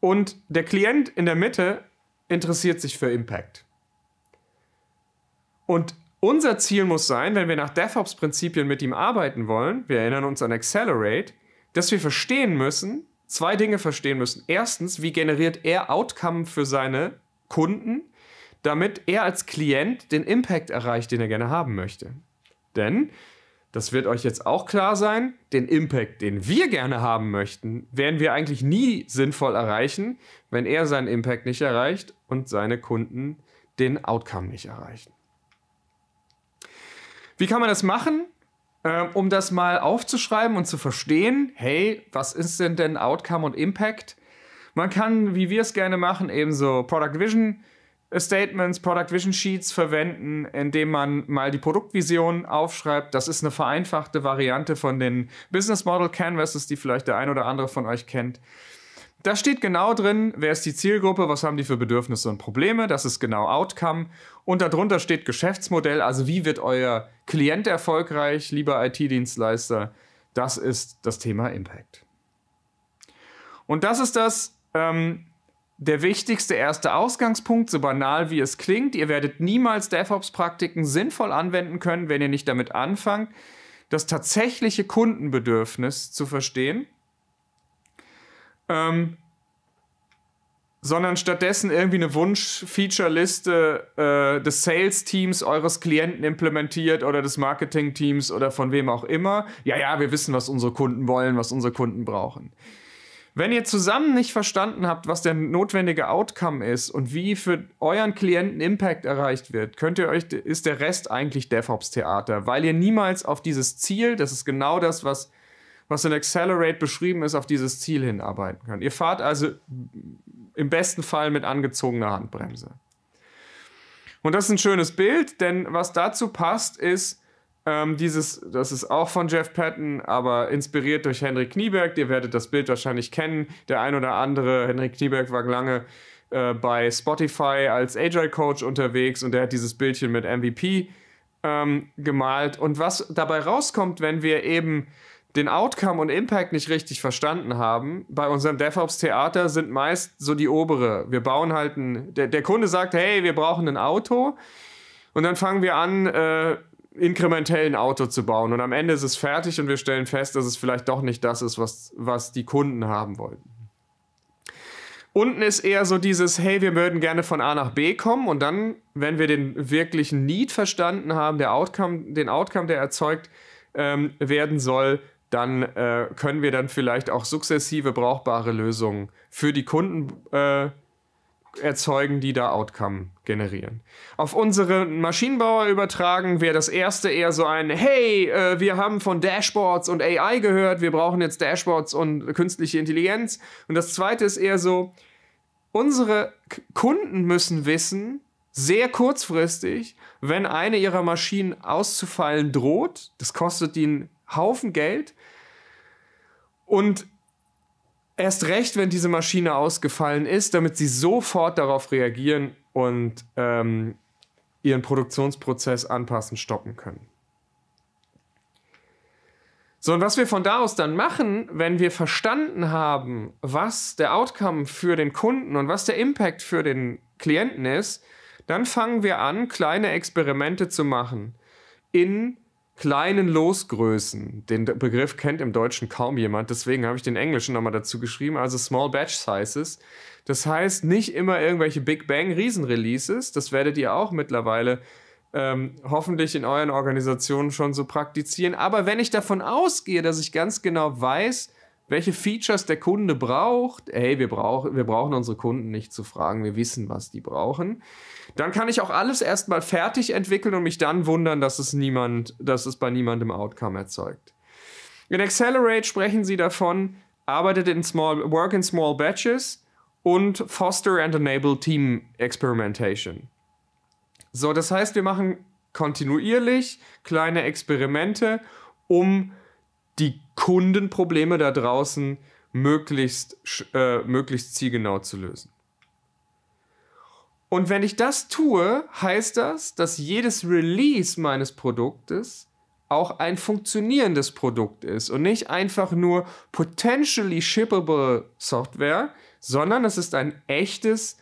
und der Klient in der Mitte interessiert sich für Impact. Und unser Ziel muss sein, wenn wir nach DevOps-Prinzipien mit ihm arbeiten wollen, wir erinnern uns an Accelerate, dass wir verstehen müssen, zwei Dinge verstehen müssen. Erstens, wie generiert er Outcome für seine Kunden, damit er als Klient den Impact erreicht, den er gerne haben möchte. Denn, das wird euch jetzt auch klar sein, den Impact, den wir gerne haben möchten, werden wir eigentlich nie sinnvoll erreichen, wenn er seinen Impact nicht erreicht und seine Kunden den Outcome nicht erreichen. Wie kann man das machen? Ähm, um das mal aufzuschreiben und zu verstehen, hey, was ist denn denn Outcome und Impact? Man kann, wie wir es gerne machen, eben so Product Vision äh, Statements, Product Vision Sheets verwenden, indem man mal die Produktvision aufschreibt. Das ist eine vereinfachte Variante von den Business Model Canvases, die vielleicht der ein oder andere von euch kennt. Da steht genau drin, wer ist die Zielgruppe, was haben die für Bedürfnisse und Probleme, das ist genau Outcome. Und darunter steht Geschäftsmodell, also wie wird euer Klient erfolgreich, lieber IT-Dienstleister. Das ist das Thema Impact. Und das ist das, ähm, der wichtigste erste Ausgangspunkt, so banal wie es klingt. Ihr werdet niemals DevOps-Praktiken sinnvoll anwenden können, wenn ihr nicht damit anfangt, das tatsächliche Kundenbedürfnis zu verstehen ähm, sondern stattdessen irgendwie eine Wunsch-Feature-Liste äh, des Sales-Teams eures Klienten implementiert oder des Marketing-Teams oder von wem auch immer. Ja, ja, wir wissen, was unsere Kunden wollen, was unsere Kunden brauchen. Wenn ihr zusammen nicht verstanden habt, was der notwendige Outcome ist und wie für euren Klienten Impact erreicht wird, könnt ihr euch, ist der Rest eigentlich DevOps-Theater, weil ihr niemals auf dieses Ziel, das ist genau das, was was in Accelerate beschrieben ist, auf dieses Ziel hinarbeiten können. Ihr fahrt also im besten Fall mit angezogener Handbremse. Und das ist ein schönes Bild, denn was dazu passt, ist ähm, dieses, das ist auch von Jeff Patton, aber inspiriert durch Henry Knieberg. Ihr werdet das Bild wahrscheinlich kennen. Der ein oder andere, Henry Knieberg war lange äh, bei Spotify als Agile Coach unterwegs und der hat dieses Bildchen mit MVP ähm, gemalt. Und was dabei rauskommt, wenn wir eben den Outcome und Impact nicht richtig verstanden haben, bei unserem DevOps-Theater sind meist so die obere. Wir bauen halt ein, der, der, Kunde sagt, hey, wir brauchen ein Auto. Und dann fangen wir an, äh, inkrementell ein Auto zu bauen. Und am Ende ist es fertig und wir stellen fest, dass es vielleicht doch nicht das ist, was, was die Kunden haben wollten. Unten ist eher so dieses, hey, wir würden gerne von A nach B kommen und dann, wenn wir den wirklichen Need verstanden haben, der Outcome, den Outcome, der erzeugt ähm, werden soll, dann äh, können wir dann vielleicht auch sukzessive brauchbare Lösungen für die Kunden äh, erzeugen, die da Outcome generieren. Auf unsere Maschinenbauer übertragen wäre das erste eher so ein, hey, äh, wir haben von Dashboards und AI gehört, wir brauchen jetzt Dashboards und künstliche Intelligenz. Und das zweite ist eher so, unsere Kunden müssen wissen, sehr kurzfristig, wenn eine ihrer Maschinen auszufallen droht, das kostet ihnen Haufen Geld, und erst recht, wenn diese Maschine ausgefallen ist, damit sie sofort darauf reagieren und ähm, ihren Produktionsprozess anpassen, stoppen können. So, und was wir von da aus dann machen, wenn wir verstanden haben, was der Outcome für den Kunden und was der Impact für den Klienten ist, dann fangen wir an, kleine Experimente zu machen in kleinen Losgrößen. Den Begriff kennt im Deutschen kaum jemand, deswegen habe ich den Englischen nochmal dazu geschrieben, also Small Batch Sizes. Das heißt nicht immer irgendwelche Big Bang Riesen-Releases, das werdet ihr auch mittlerweile ähm, hoffentlich in euren Organisationen schon so praktizieren. Aber wenn ich davon ausgehe, dass ich ganz genau weiß, welche Features der Kunde braucht. Hey, wir, brauch, wir brauchen unsere Kunden nicht zu fragen, wir wissen, was die brauchen. Dann kann ich auch alles erstmal fertig entwickeln und mich dann wundern, dass es, niemand, dass es bei niemandem Outcome erzeugt. In Accelerate sprechen sie davon, arbeitet in small, work in small batches und foster and enable team experimentation. So, das heißt, wir machen kontinuierlich kleine Experimente, um die Kundenprobleme da draußen möglichst, äh, möglichst zielgenau zu lösen. Und wenn ich das tue, heißt das, dass jedes Release meines Produktes auch ein funktionierendes Produkt ist und nicht einfach nur potentially shippable Software, sondern es ist ein echtes,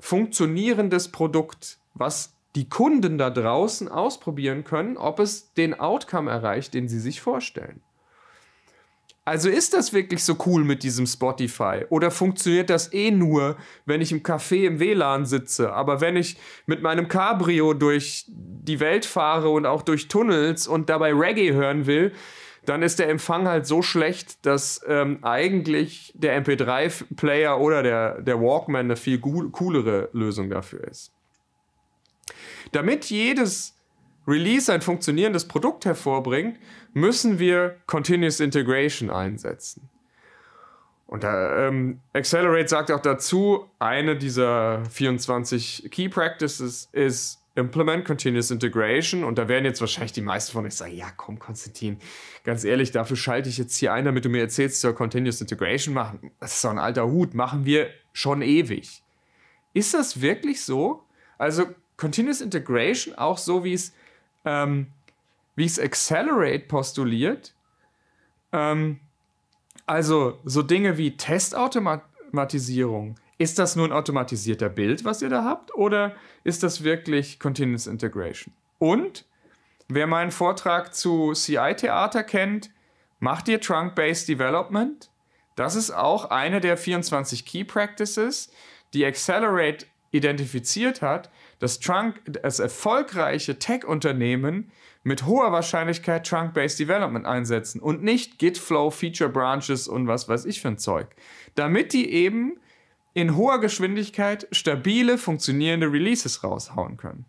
funktionierendes Produkt, was die Kunden da draußen ausprobieren können, ob es den Outcome erreicht, den sie sich vorstellen. Also ist das wirklich so cool mit diesem Spotify? Oder funktioniert das eh nur, wenn ich im Café im WLAN sitze? Aber wenn ich mit meinem Cabrio durch die Welt fahre und auch durch Tunnels und dabei Reggae hören will, dann ist der Empfang halt so schlecht, dass ähm, eigentlich der MP3-Player oder der, der Walkman eine viel coolere Lösung dafür ist. Damit jedes Release ein funktionierendes Produkt hervorbringt, müssen wir Continuous Integration einsetzen. Und da, äh, ähm, Accelerate sagt auch dazu, eine dieser 24 Key Practices ist Implement Continuous Integration. Und da werden jetzt wahrscheinlich die meisten von euch sagen, ja komm Konstantin, ganz ehrlich, dafür schalte ich jetzt hier ein, damit du mir erzählst, soll Continuous Integration machen. Das ist doch ein alter Hut, machen wir schon ewig. Ist das wirklich so? Also Continuous Integration, auch so wie es ähm, wie es Accelerate postuliert. Ähm, also so Dinge wie Testautomatisierung. Ist das nur ein automatisierter Bild, was ihr da habt, oder ist das wirklich Continuous Integration? Und wer meinen Vortrag zu CI-Theater kennt, macht ihr Trunk-Based Development? Das ist auch eine der 24 Key Practices, die Accelerate identifiziert hat, dass Trunk, das erfolgreiche Tech-Unternehmen mit hoher Wahrscheinlichkeit Trunk-Based Development einsetzen und nicht Gitflow, Feature Branches und was weiß ich für ein Zeug. Damit die eben in hoher Geschwindigkeit stabile, funktionierende Releases raushauen können.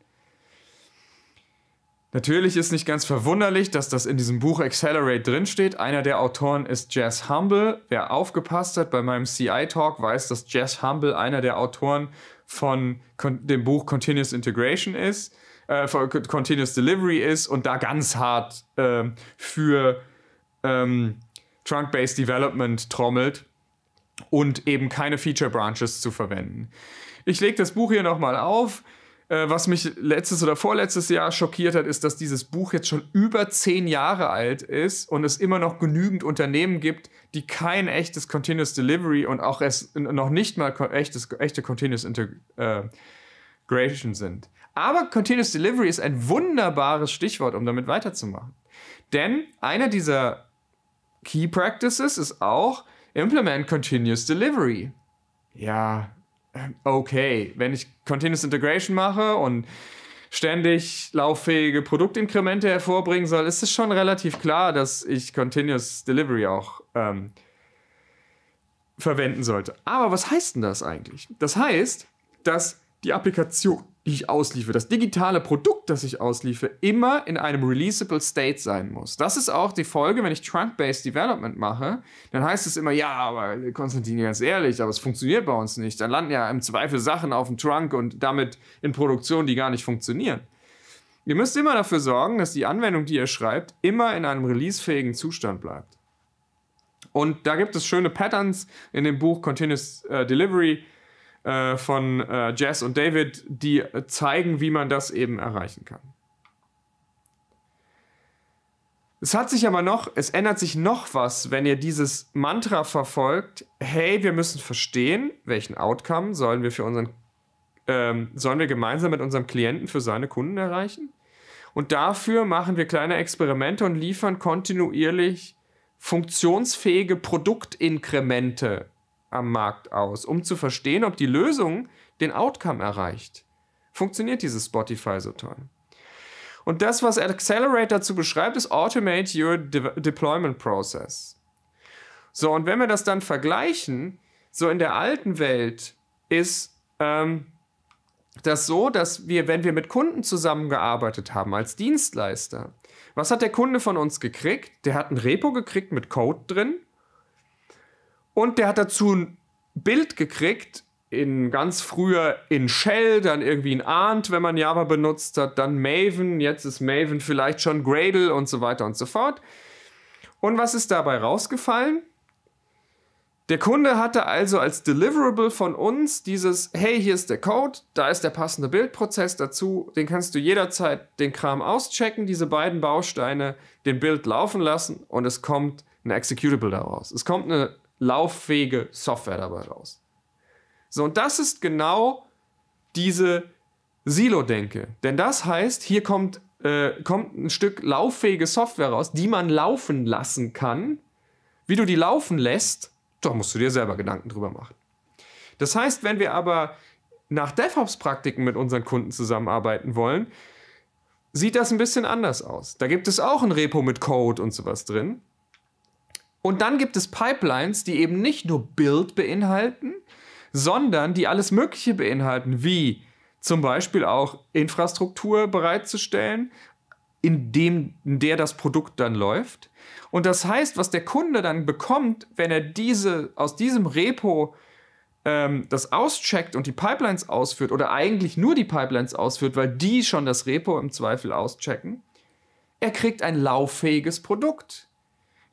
Natürlich ist nicht ganz verwunderlich, dass das in diesem Buch Accelerate drinsteht. Einer der Autoren ist Jess Humble. Wer aufgepasst hat bei meinem CI-Talk, weiß, dass Jess Humble einer der Autoren von dem Buch Continuous Integration ist, äh, Continuous Delivery ist und da ganz hart äh, für ähm, Trunk-Based Development trommelt und eben keine Feature Branches zu verwenden. Ich lege das Buch hier nochmal auf. Äh, was mich letztes oder vorletztes Jahr schockiert hat, ist, dass dieses Buch jetzt schon über zehn Jahre alt ist und es immer noch genügend Unternehmen gibt, die kein echtes Continuous Delivery und auch es noch nicht mal echtes, echte Continuous Integration äh, sind. Aber Continuous Delivery ist ein wunderbares Stichwort, um damit weiterzumachen. Denn einer dieser Key Practices ist auch Implement Continuous Delivery. Ja, okay, wenn ich Continuous Integration mache und ständig lauffähige Produktinkremente hervorbringen soll, ist es schon relativ klar, dass ich Continuous Delivery auch ähm, verwenden sollte. Aber was heißt denn das eigentlich? Das heißt, dass die Applikation die ich ausliefe, das digitale Produkt, das ich ausliefe, immer in einem releasable State sein muss. Das ist auch die Folge, wenn ich Trunk-Based Development mache, dann heißt es immer, ja, aber Konstantin, ganz ehrlich, aber es funktioniert bei uns nicht. Dann landen ja im Zweifel Sachen auf dem Trunk und damit in Produktion, die gar nicht funktionieren. Ihr müsst immer dafür sorgen, dass die Anwendung, die ihr schreibt, immer in einem releasefähigen Zustand bleibt. Und da gibt es schöne Patterns in dem Buch Continuous äh, Delivery, äh, von äh, Jess und David, die zeigen, wie man das eben erreichen kann. Es hat sich aber noch, es ändert sich noch was, wenn ihr dieses Mantra verfolgt. Hey, wir müssen verstehen, welchen Outcome sollen wir für unseren, ähm, sollen wir gemeinsam mit unserem Klienten für seine Kunden erreichen? Und dafür machen wir kleine Experimente und liefern kontinuierlich funktionsfähige Produktinkremente am Markt aus, um zu verstehen, ob die Lösung den Outcome erreicht. Funktioniert dieses Spotify so toll? Und das, was Accelerate dazu beschreibt, ist Automate Your De Deployment Process. So, und wenn wir das dann vergleichen, so in der alten Welt ist ähm, das so, dass wir, wenn wir mit Kunden zusammengearbeitet haben als Dienstleister, was hat der Kunde von uns gekriegt? Der hat ein Repo gekriegt mit Code drin und der hat dazu ein Bild gekriegt, in ganz früher in Shell, dann irgendwie in Arndt, wenn man Java benutzt hat, dann Maven, jetzt ist Maven vielleicht schon Gradle und so weiter und so fort. Und was ist dabei rausgefallen? Der Kunde hatte also als Deliverable von uns dieses, hey, hier ist der Code, da ist der passende Bildprozess dazu, den kannst du jederzeit den Kram auschecken, diese beiden Bausteine, den Bild laufen lassen und es kommt ein Executable daraus. Es kommt eine lauffähige Software dabei raus. So, und das ist genau diese Silo-Denke. Denn das heißt, hier kommt, äh, kommt ein Stück lauffähige Software raus, die man laufen lassen kann. Wie du die laufen lässt, da musst du dir selber Gedanken drüber machen. Das heißt, wenn wir aber nach DevOps-Praktiken mit unseren Kunden zusammenarbeiten wollen, sieht das ein bisschen anders aus. Da gibt es auch ein Repo mit Code und sowas drin. Und dann gibt es Pipelines, die eben nicht nur Build beinhalten, sondern die alles Mögliche beinhalten, wie zum Beispiel auch Infrastruktur bereitzustellen, in, dem, in der das Produkt dann läuft. Und das heißt, was der Kunde dann bekommt, wenn er diese aus diesem Repo ähm, das auscheckt und die Pipelines ausführt oder eigentlich nur die Pipelines ausführt, weil die schon das Repo im Zweifel auschecken, er kriegt ein lauffähiges Produkt.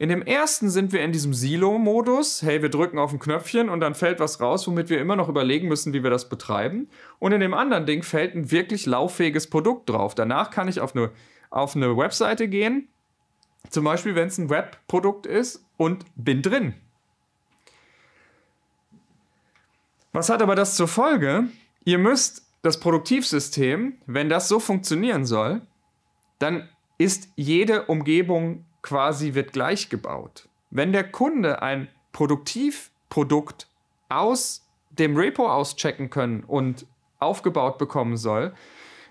In dem ersten sind wir in diesem Silo-Modus. Hey, wir drücken auf ein Knöpfchen und dann fällt was raus, womit wir immer noch überlegen müssen, wie wir das betreiben. Und in dem anderen Ding fällt ein wirklich lauffähiges Produkt drauf. Danach kann ich auf eine, auf eine Webseite gehen, zum Beispiel wenn es ein Webprodukt ist und bin drin. Was hat aber das zur Folge? Ihr müsst das Produktivsystem, wenn das so funktionieren soll, dann ist jede Umgebung quasi wird gleich gebaut. Wenn der Kunde ein Produktivprodukt aus dem Repo auschecken können und aufgebaut bekommen soll,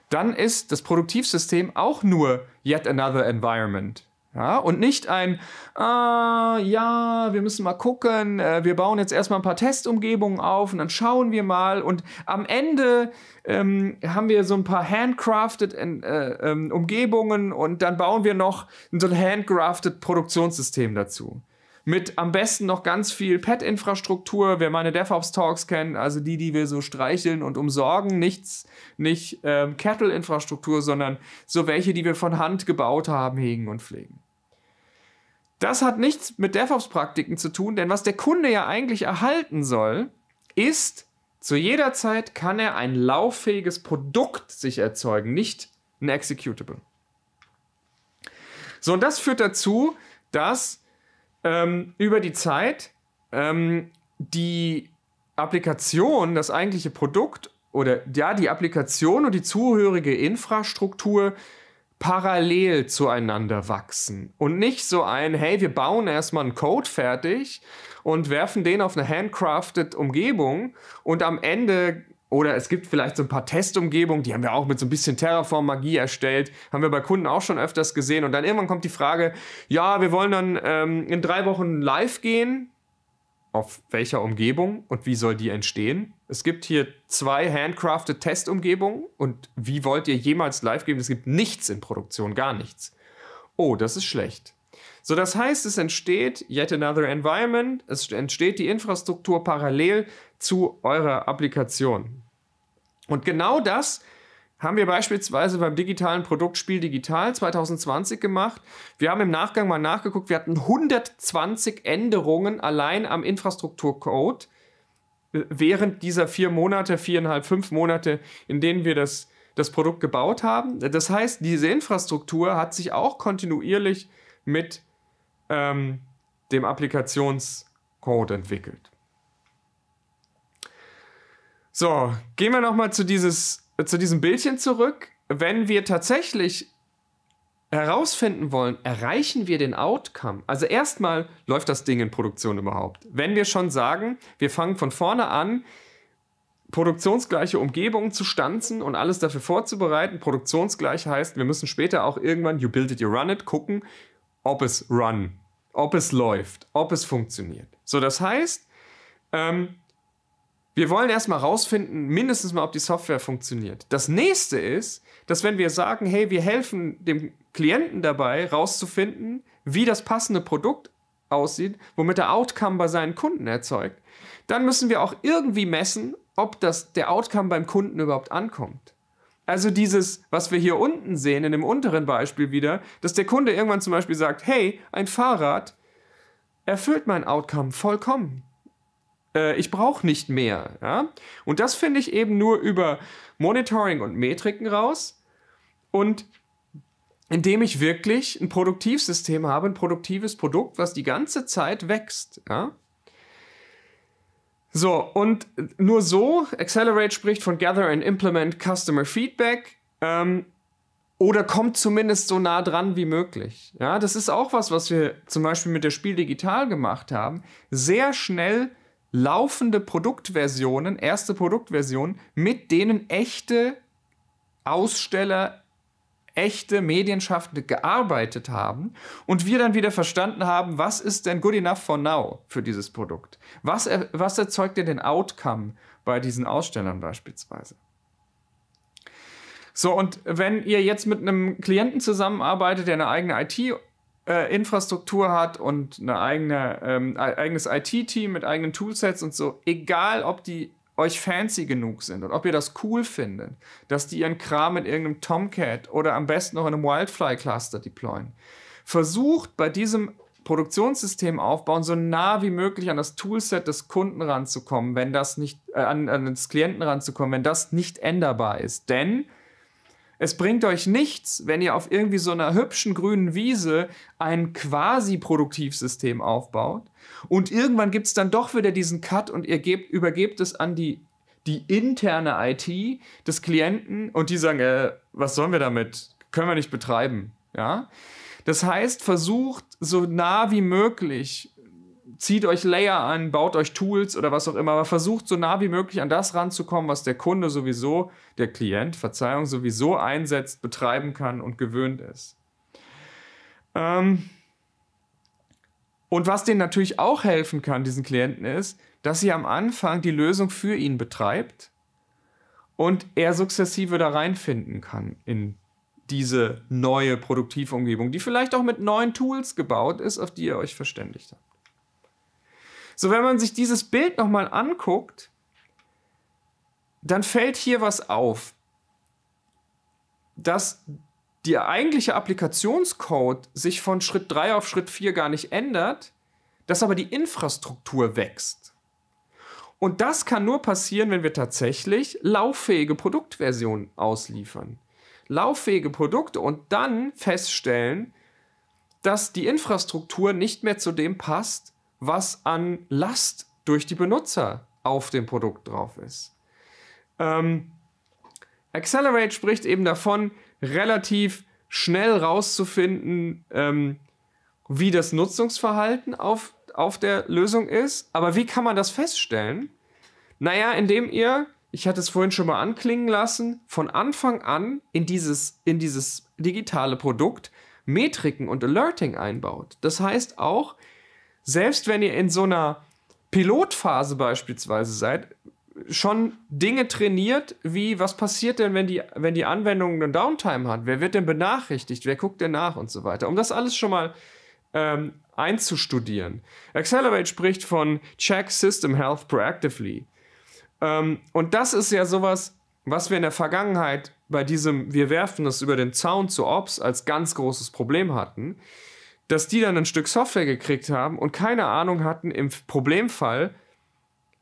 dann ist das Produktivsystem auch nur yet another environment. Ja, und nicht ein, ah, ja, wir müssen mal gucken, äh, wir bauen jetzt erstmal ein paar Testumgebungen auf und dann schauen wir mal. Und am Ende ähm, haben wir so ein paar handcrafted äh, ähm, Umgebungen und dann bauen wir noch so ein handcrafted Produktionssystem dazu. Mit am besten noch ganz viel pet infrastruktur wer meine DevOps-Talks kennt, also die, die wir so streicheln und umsorgen, nichts, nicht ähm, Kettle-Infrastruktur, sondern so welche, die wir von Hand gebaut haben, hegen und pflegen. Das hat nichts mit DevOps-Praktiken zu tun, denn was der Kunde ja eigentlich erhalten soll, ist, zu jeder Zeit kann er ein lauffähiges Produkt sich erzeugen, nicht ein Executable. So, und das führt dazu, dass ähm, über die Zeit ähm, die Applikation, das eigentliche Produkt oder ja, die Applikation und die zugehörige Infrastruktur parallel zueinander wachsen und nicht so ein, hey, wir bauen erstmal einen Code fertig und werfen den auf eine handcrafted Umgebung und am Ende oder es gibt vielleicht so ein paar Testumgebungen, die haben wir auch mit so ein bisschen Terraform-Magie erstellt, haben wir bei Kunden auch schon öfters gesehen. Und dann irgendwann kommt die Frage, ja, wir wollen dann ähm, in drei Wochen live gehen. Auf welcher Umgebung und wie soll die entstehen? Es gibt hier zwei handcrafted Testumgebungen und wie wollt ihr jemals live geben? Es gibt nichts in Produktion, gar nichts. Oh, das ist schlecht. So, das heißt, es entsteht yet another environment, es entsteht die Infrastruktur parallel zu eurer Applikation. Und genau das haben wir beispielsweise beim digitalen Produktspiel Digital 2020 gemacht. Wir haben im Nachgang mal nachgeguckt, wir hatten 120 Änderungen allein am Infrastrukturcode während dieser vier Monate, viereinhalb, fünf Monate, in denen wir das, das Produkt gebaut haben. Das heißt, diese Infrastruktur hat sich auch kontinuierlich mit ähm, dem Applikationscode entwickelt. So, gehen wir nochmal zu, zu diesem Bildchen zurück. Wenn wir tatsächlich herausfinden wollen, erreichen wir den Outcome? Also erstmal läuft das Ding in Produktion überhaupt. Wenn wir schon sagen, wir fangen von vorne an, produktionsgleiche Umgebungen zu stanzen und alles dafür vorzubereiten. Produktionsgleich heißt, wir müssen später auch irgendwann, you build it, you run it, gucken, ob es run, ob es läuft, ob es funktioniert. So, das heißt, ähm, wir wollen erstmal rausfinden, mindestens mal, ob die Software funktioniert. Das nächste ist, dass wenn wir sagen, hey, wir helfen dem Klienten dabei, rauszufinden, wie das passende Produkt aussieht, womit der Outcome bei seinen Kunden erzeugt. Dann müssen wir auch irgendwie messen, ob das, der Outcome beim Kunden überhaupt ankommt. Also dieses, was wir hier unten sehen, in dem unteren Beispiel wieder, dass der Kunde irgendwann zum Beispiel sagt, hey, ein Fahrrad erfüllt mein Outcome vollkommen. Äh, ich brauche nicht mehr. Ja? Und das finde ich eben nur über Monitoring und Metriken raus. Und indem ich wirklich ein Produktivsystem habe, ein produktives Produkt, was die ganze Zeit wächst. Ja? So, und nur so, Accelerate spricht von Gather and Implement Customer Feedback ähm, oder kommt zumindest so nah dran wie möglich. Ja, das ist auch was, was wir zum Beispiel mit der Spiel Digital gemacht haben. Sehr schnell laufende Produktversionen, erste Produktversionen, mit denen echte Aussteller, echte Medienschaffende gearbeitet haben und wir dann wieder verstanden haben, was ist denn good enough for now für dieses Produkt? Was, er, was erzeugt denn den Outcome bei diesen Ausstellern beispielsweise? So, und wenn ihr jetzt mit einem Klienten zusammenarbeitet, der eine eigene IT-Infrastruktur äh, hat und ein eigene, ähm, e-, eigenes IT-Team mit eigenen Toolsets und so, egal ob die euch fancy genug sind und ob ihr das cool findet, dass die ihren Kram in irgendeinem Tomcat oder am besten noch in einem Wildfly-Cluster deployen. Versucht bei diesem Produktionssystem aufbauen, so nah wie möglich an das Toolset des Kunden ranzukommen, wenn das nicht, äh, an, an des Klienten ranzukommen, wenn das nicht änderbar ist. Denn es bringt euch nichts, wenn ihr auf irgendwie so einer hübschen grünen Wiese ein quasi Produktivsystem aufbaut und irgendwann gibt es dann doch wieder diesen Cut und ihr gebt, übergebt es an die, die interne IT des Klienten und die sagen, äh, was sollen wir damit? Können wir nicht betreiben. Ja? Das heißt, versucht so nah wie möglich zieht euch Layer an, baut euch Tools oder was auch immer, aber versucht so nah wie möglich an das ranzukommen, was der Kunde sowieso, der Klient, Verzeihung, sowieso einsetzt, betreiben kann und gewöhnt ist. Ähm und was denen natürlich auch helfen kann, diesen Klienten, ist, dass ihr am Anfang die Lösung für ihn betreibt und er sukzessive da reinfinden kann in diese neue Produktivumgebung, die vielleicht auch mit neuen Tools gebaut ist, auf die ihr euch verständigt habt. So, wenn man sich dieses Bild nochmal anguckt, dann fällt hier was auf, dass der eigentliche Applikationscode sich von Schritt 3 auf Schritt 4 gar nicht ändert, dass aber die Infrastruktur wächst. Und das kann nur passieren, wenn wir tatsächlich lauffähige Produktversionen ausliefern. Lauffähige Produkte und dann feststellen, dass die Infrastruktur nicht mehr zu dem passt, was an Last durch die Benutzer auf dem Produkt drauf ist. Ähm, Accelerate spricht eben davon, relativ schnell rauszufinden, ähm, wie das Nutzungsverhalten auf, auf der Lösung ist. Aber wie kann man das feststellen? Naja, indem ihr, ich hatte es vorhin schon mal anklingen lassen, von Anfang an in dieses, in dieses digitale Produkt Metriken und Alerting einbaut. Das heißt auch, selbst wenn ihr in so einer Pilotphase beispielsweise seid, schon Dinge trainiert, wie was passiert denn, wenn die, wenn die Anwendung einen Downtime hat? Wer wird denn benachrichtigt? Wer guckt denn nach und so weiter? Um das alles schon mal ähm, einzustudieren. Accelerate spricht von Check System Health Proactively. Ähm, und das ist ja sowas, was wir in der Vergangenheit bei diesem Wir werfen es über den Zaun zu Ops als ganz großes Problem hatten dass die dann ein Stück Software gekriegt haben und keine Ahnung hatten im Problemfall,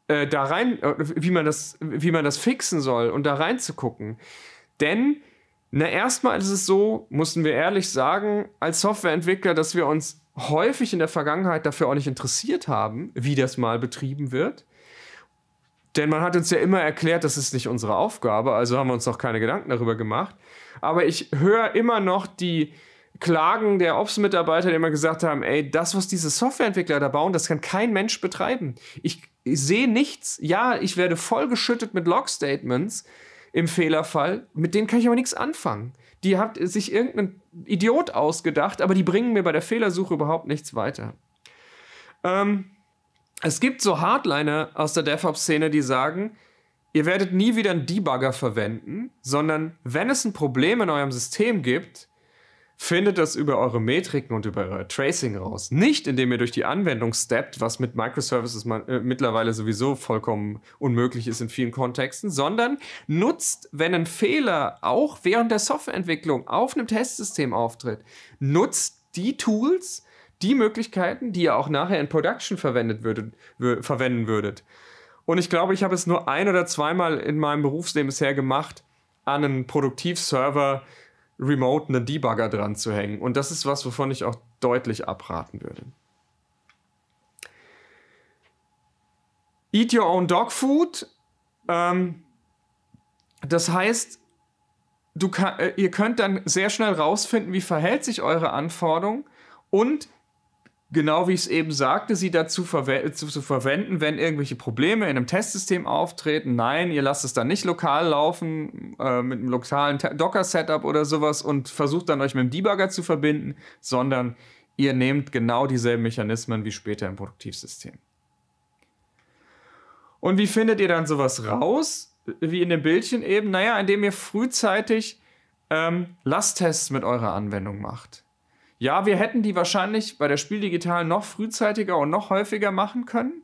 äh, da rein, äh, wie man, das, wie man das fixen soll und da reinzugucken. Denn, na, erstmal ist es so, mussten wir ehrlich sagen, als Softwareentwickler, dass wir uns häufig in der Vergangenheit dafür auch nicht interessiert haben, wie das mal betrieben wird. Denn man hat uns ja immer erklärt, das ist nicht unsere Aufgabe, also haben wir uns noch keine Gedanken darüber gemacht. Aber ich höre immer noch die, Klagen der Ops-Mitarbeiter, die immer gesagt haben, ey, das, was diese Softwareentwickler da bauen, das kann kein Mensch betreiben. Ich, ich sehe nichts. Ja, ich werde vollgeschüttet mit Log-Statements im Fehlerfall. Mit denen kann ich aber nichts anfangen. Die hat sich irgendein Idiot ausgedacht, aber die bringen mir bei der Fehlersuche überhaupt nichts weiter. Ähm, es gibt so Hardliner aus der DevOps-Szene, die sagen, ihr werdet nie wieder einen Debugger verwenden, sondern wenn es ein Problem in eurem System gibt, Findet das über eure Metriken und über euer Tracing raus. Nicht, indem ihr durch die Anwendung steppt, was mit Microservices man, äh, mittlerweile sowieso vollkommen unmöglich ist in vielen Kontexten, sondern nutzt, wenn ein Fehler auch während der Softwareentwicklung auf einem Testsystem auftritt, nutzt die Tools, die Möglichkeiten, die ihr auch nachher in Production verwendet würdet, verwenden würdet. Und ich glaube, ich habe es nur ein oder zweimal in meinem Berufsleben bisher gemacht, an einen Produktivserver server remote einen Debugger dran zu hängen. Und das ist was, wovon ich auch deutlich abraten würde. Eat your own dog food. Ähm, das heißt, kann, äh, ihr könnt dann sehr schnell rausfinden, wie verhält sich eure Anforderung und genau wie ich es eben sagte, sie dazu verwe zu, zu, verwenden, wenn irgendwelche Probleme in einem Testsystem auftreten. Nein, ihr lasst es dann nicht lokal laufen äh, mit einem lokalen Docker-Setup oder sowas und versucht dann euch mit dem Debugger zu verbinden, sondern ihr nehmt genau dieselben Mechanismen wie später im Produktivsystem. Und wie findet ihr dann sowas raus? Wie in dem Bildchen eben? Naja, indem ihr frühzeitig ähm, Lasttests mit eurer Anwendung macht. Ja, wir hätten die wahrscheinlich bei der Spieldigital noch frühzeitiger und noch häufiger machen können.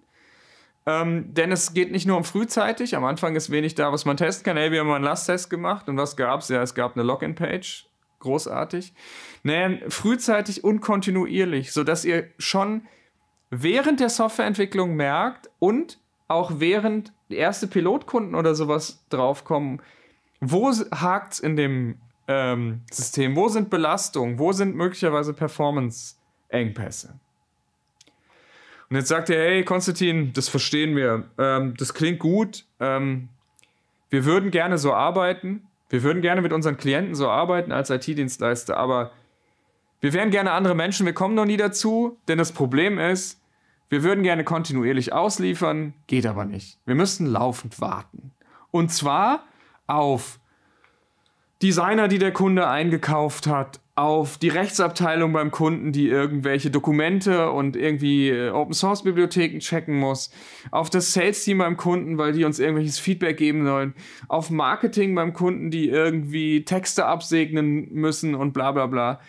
Ähm, denn es geht nicht nur um frühzeitig. Am Anfang ist wenig da, was man testen kann. Hey, wir haben mal einen Last-Test gemacht. Und was gab es? Ja, es gab eine Login-Page. Großartig. Nein, frühzeitig und kontinuierlich, sodass ihr schon während der Softwareentwicklung merkt und auch während erste Pilotkunden oder sowas draufkommen, wo hakt es in dem ähm, System? Wo sind Belastungen? Wo sind möglicherweise Performance-Engpässe? Und jetzt sagt er, hey Konstantin, das verstehen wir, ähm, das klingt gut, ähm, wir würden gerne so arbeiten, wir würden gerne mit unseren Klienten so arbeiten als IT-Dienstleister, aber wir wären gerne andere Menschen, wir kommen noch nie dazu, denn das Problem ist, wir würden gerne kontinuierlich ausliefern, geht aber nicht. Wir müssen laufend warten. Und zwar auf Designer, die der Kunde eingekauft hat, auf die Rechtsabteilung beim Kunden, die irgendwelche Dokumente und irgendwie äh, Open Source Bibliotheken checken muss, auf das Sales Team beim Kunden, weil die uns irgendwelches Feedback geben sollen, auf Marketing beim Kunden, die irgendwie Texte absegnen müssen und bla bla bla,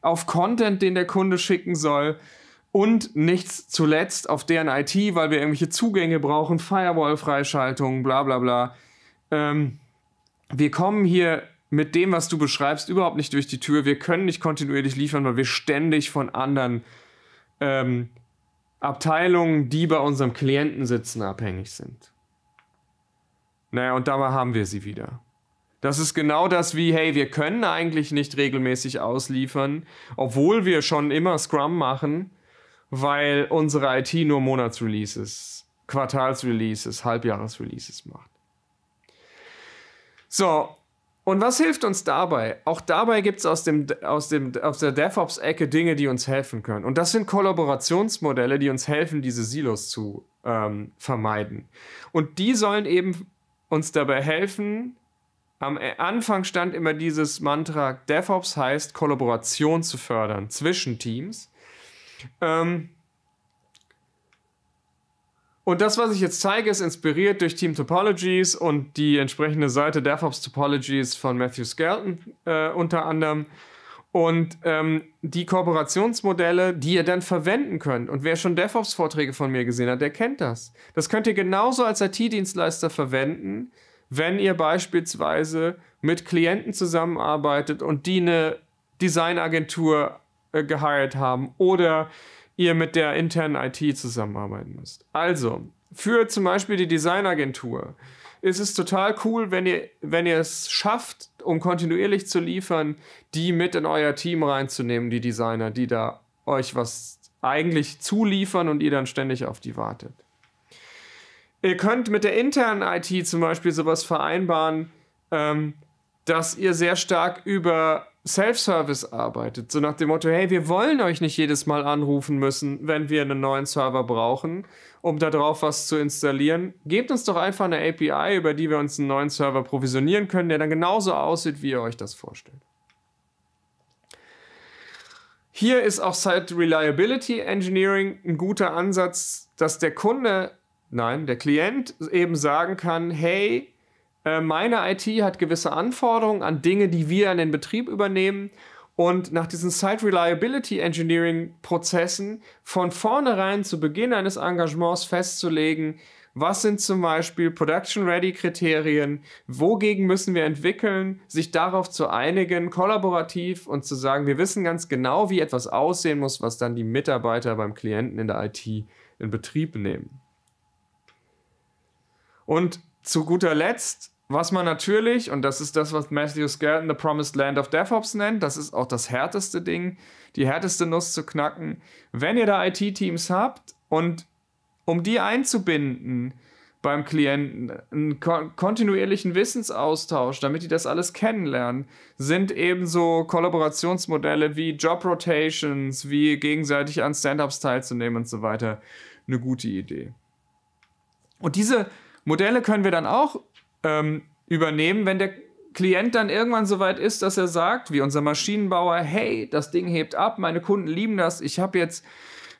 auf Content, den der Kunde schicken soll und nichts zuletzt auf deren IT, weil wir irgendwelche Zugänge brauchen, Firewall-Freischaltungen, bla bla bla. Ähm, wir kommen hier mit dem, was du beschreibst, überhaupt nicht durch die Tür. Wir können nicht kontinuierlich liefern, weil wir ständig von anderen ähm, Abteilungen, die bei unserem Klienten sitzen, abhängig sind. Naja, und dabei haben wir sie wieder. Das ist genau das wie, hey, wir können eigentlich nicht regelmäßig ausliefern, obwohl wir schon immer Scrum machen, weil unsere IT nur Monatsreleases, Quartalsreleases, Halbjahresreleases macht. So, und was hilft uns dabei? Auch dabei gibt es aus, dem, aus, dem, aus der DevOps-Ecke Dinge, die uns helfen können. Und das sind Kollaborationsmodelle, die uns helfen, diese Silos zu ähm, vermeiden. Und die sollen eben uns dabei helfen, am e-, Anfang stand immer dieses Mantra, DevOps heißt, Kollaboration zu fördern zwischen Teams. Ähm, und das, was ich jetzt zeige, ist inspiriert durch Team Topologies und die entsprechende Seite DevOps Topologies von Matthew Skelton äh, unter anderem. Und ähm, die Kooperationsmodelle, die ihr dann verwenden könnt. Und wer schon DevOps-Vorträge von mir gesehen hat, der kennt das. Das könnt ihr genauso als IT-Dienstleister verwenden, wenn ihr beispielsweise mit Klienten zusammenarbeitet und die eine Designagentur äh, gehired haben oder ihr mit der internen IT zusammenarbeiten müsst. Also, für zum Beispiel die Designagentur ist es total cool, wenn ihr, wenn ihr es schafft, um kontinuierlich zu liefern, die mit in euer Team reinzunehmen, die Designer, die da euch was eigentlich zuliefern und ihr dann ständig auf die wartet. Ihr könnt mit der internen IT zum Beispiel sowas vereinbaren, ähm, dass ihr sehr stark über Self-Service arbeitet. So nach dem Motto, hey, wir wollen euch nicht jedes Mal anrufen müssen, wenn wir einen neuen Server brauchen, um darauf was zu installieren. Gebt uns doch einfach eine API, über die wir uns einen neuen Server provisionieren können, der dann genauso aussieht, wie ihr euch das vorstellt. Hier ist auch Site Reliability Engineering ein guter Ansatz, dass der Kunde, nein, der Klient eben sagen kann, hey, äh, meine IT hat gewisse Anforderungen an Dinge, die wir in den Betrieb übernehmen. Und nach diesen Site Reliability Engineering Prozessen von vornherein zu Beginn eines Engagements festzulegen, was sind zum Beispiel Production-Ready-Kriterien? Wogegen müssen wir entwickeln? Sich darauf zu einigen, kollaborativ und zu sagen, wir wissen ganz genau, wie etwas aussehen muss, was dann die Mitarbeiter beim Klienten in der IT in Betrieb nehmen. Und zu guter Letzt was man natürlich, und das ist das, was Matthew Skelton The Promised Land of DevOps nennt, das ist auch das härteste Ding, die härteste Nuss zu knacken. Wenn ihr da IT-Teams habt und um die einzubinden beim Klienten, einen kontinuierlichen Wissensaustausch, damit die das alles kennenlernen, sind ebenso Kollaborationsmodelle wie Job Rotations, wie gegenseitig an Stand-ups teilzunehmen und so weiter, eine gute Idee. Und diese Modelle können wir dann auch ähm, übernehmen, wenn der Klient dann irgendwann so weit ist, dass er sagt, wie unser Maschinenbauer, hey, das Ding hebt ab, meine Kunden lieben das, ich habe jetzt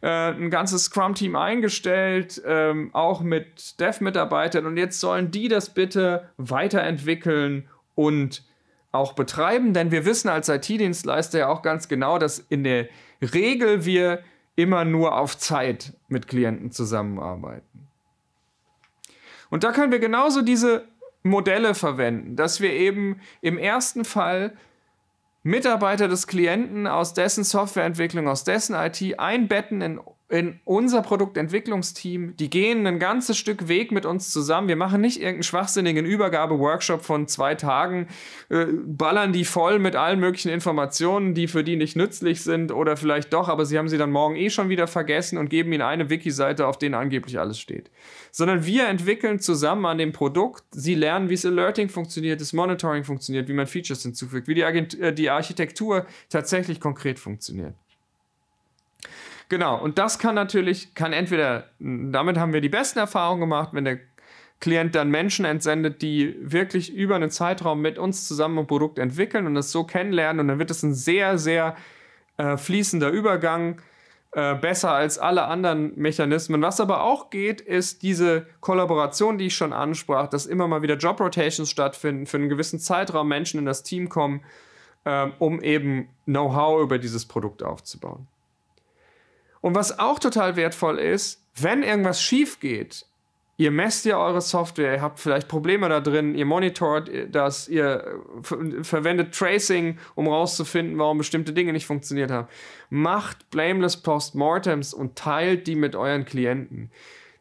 äh, ein ganzes Scrum-Team eingestellt, ähm, auch mit Dev-Mitarbeitern und jetzt sollen die das bitte weiterentwickeln und auch betreiben, denn wir wissen als IT-Dienstleister ja auch ganz genau, dass in der Regel wir immer nur auf Zeit mit Klienten zusammenarbeiten. Und da können wir genauso diese Modelle verwenden, dass wir eben im ersten Fall Mitarbeiter des Klienten aus dessen Softwareentwicklung, aus dessen IT einbetten in in unser Produktentwicklungsteam, die gehen ein ganzes Stück Weg mit uns zusammen. Wir machen nicht irgendeinen schwachsinnigen Übergabe-Workshop von zwei Tagen, äh, ballern die voll mit allen möglichen Informationen, die für die nicht nützlich sind oder vielleicht doch, aber sie haben sie dann morgen eh schon wieder vergessen und geben ihnen eine Wiki-Seite, auf denen angeblich alles steht. Sondern wir entwickeln zusammen an dem Produkt, sie lernen, wie es Alerting funktioniert, das Monitoring funktioniert, wie man Features hinzufügt, wie die, Agent äh, die Architektur tatsächlich konkret funktioniert. Genau, und das kann natürlich, kann entweder, damit haben wir die besten Erfahrungen gemacht, wenn der Klient dann Menschen entsendet, die wirklich über einen Zeitraum mit uns zusammen ein Produkt entwickeln und das so kennenlernen und dann wird es ein sehr, sehr äh, fließender Übergang, äh, besser als alle anderen Mechanismen. Was aber auch geht, ist diese Kollaboration, die ich schon ansprach, dass immer mal wieder Job Rotations stattfinden, für einen gewissen Zeitraum Menschen in das Team kommen, äh, um eben Know-how über dieses Produkt aufzubauen. Und was auch total wertvoll ist, wenn irgendwas schief geht, ihr messt ja eure Software, ihr habt vielleicht Probleme da drin, ihr monitort äh, das, ihr äh, verwendet Tracing, um rauszufinden, warum bestimmte Dinge nicht funktioniert haben. Macht blameless Postmortems und teilt die mit euren Klienten.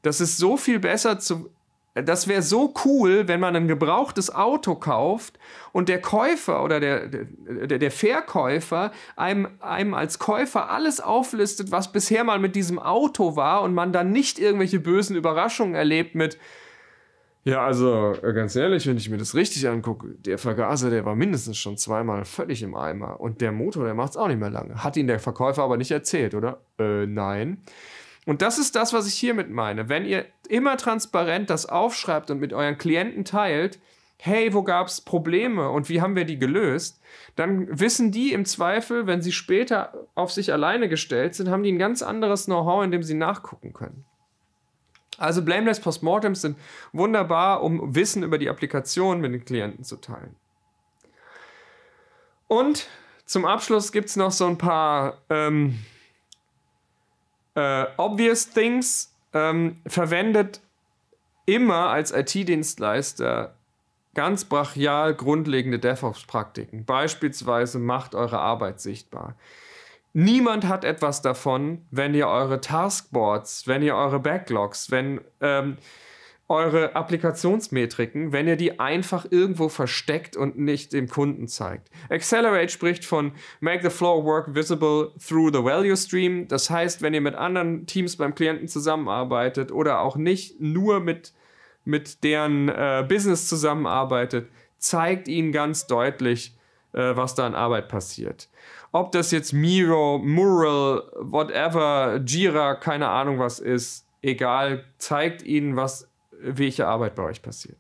Das ist so viel besser zu das wäre so cool, wenn man ein gebrauchtes Auto kauft und der Käufer oder der, der, der, Verkäufer einem, einem als Käufer alles auflistet, was bisher mal mit diesem Auto war und man dann nicht irgendwelche bösen Überraschungen erlebt mit, ja, also äh, ganz ehrlich, wenn ich mir das richtig angucke, der Vergaser, der war mindestens schon zweimal völlig im Eimer. Und der Motor, der macht es auch nicht mehr lange. Hat ihn der Verkäufer aber nicht erzählt, oder? Äh, nein. Und das ist das, was ich hiermit meine. Wenn ihr immer transparent das aufschreibt und mit euren Klienten teilt, hey, wo gab es Probleme und wie haben wir die gelöst, dann wissen die im Zweifel, wenn sie später auf sich alleine gestellt sind, haben die ein ganz anderes Know-how, in dem sie nachgucken können. Also Blameless Postmortems sind wunderbar, um Wissen über die Applikation mit den Klienten zu teilen. Und zum Abschluss gibt es noch so ein paar ähm, äh, Obvious Things ähm, verwendet immer als IT-Dienstleister ganz brachial grundlegende DevOps-Praktiken. Beispielsweise macht eure Arbeit sichtbar. Niemand hat etwas davon, wenn ihr eure Taskboards, wenn ihr eure Backlogs, wenn ähm, eure Applikationsmetriken, wenn ihr die einfach irgendwo versteckt und nicht dem Kunden zeigt. Accelerate spricht von Make the Flow Work Visible through the Value Stream. Das heißt, wenn ihr mit anderen Teams beim Klienten zusammenarbeitet oder auch nicht nur mit, mit deren äh, Business zusammenarbeitet, zeigt ihnen ganz deutlich, äh, was da an Arbeit passiert. Ob das jetzt Miro, Mural, whatever, Jira, keine Ahnung was ist, egal, zeigt ihnen, was welche Arbeit bei euch passiert.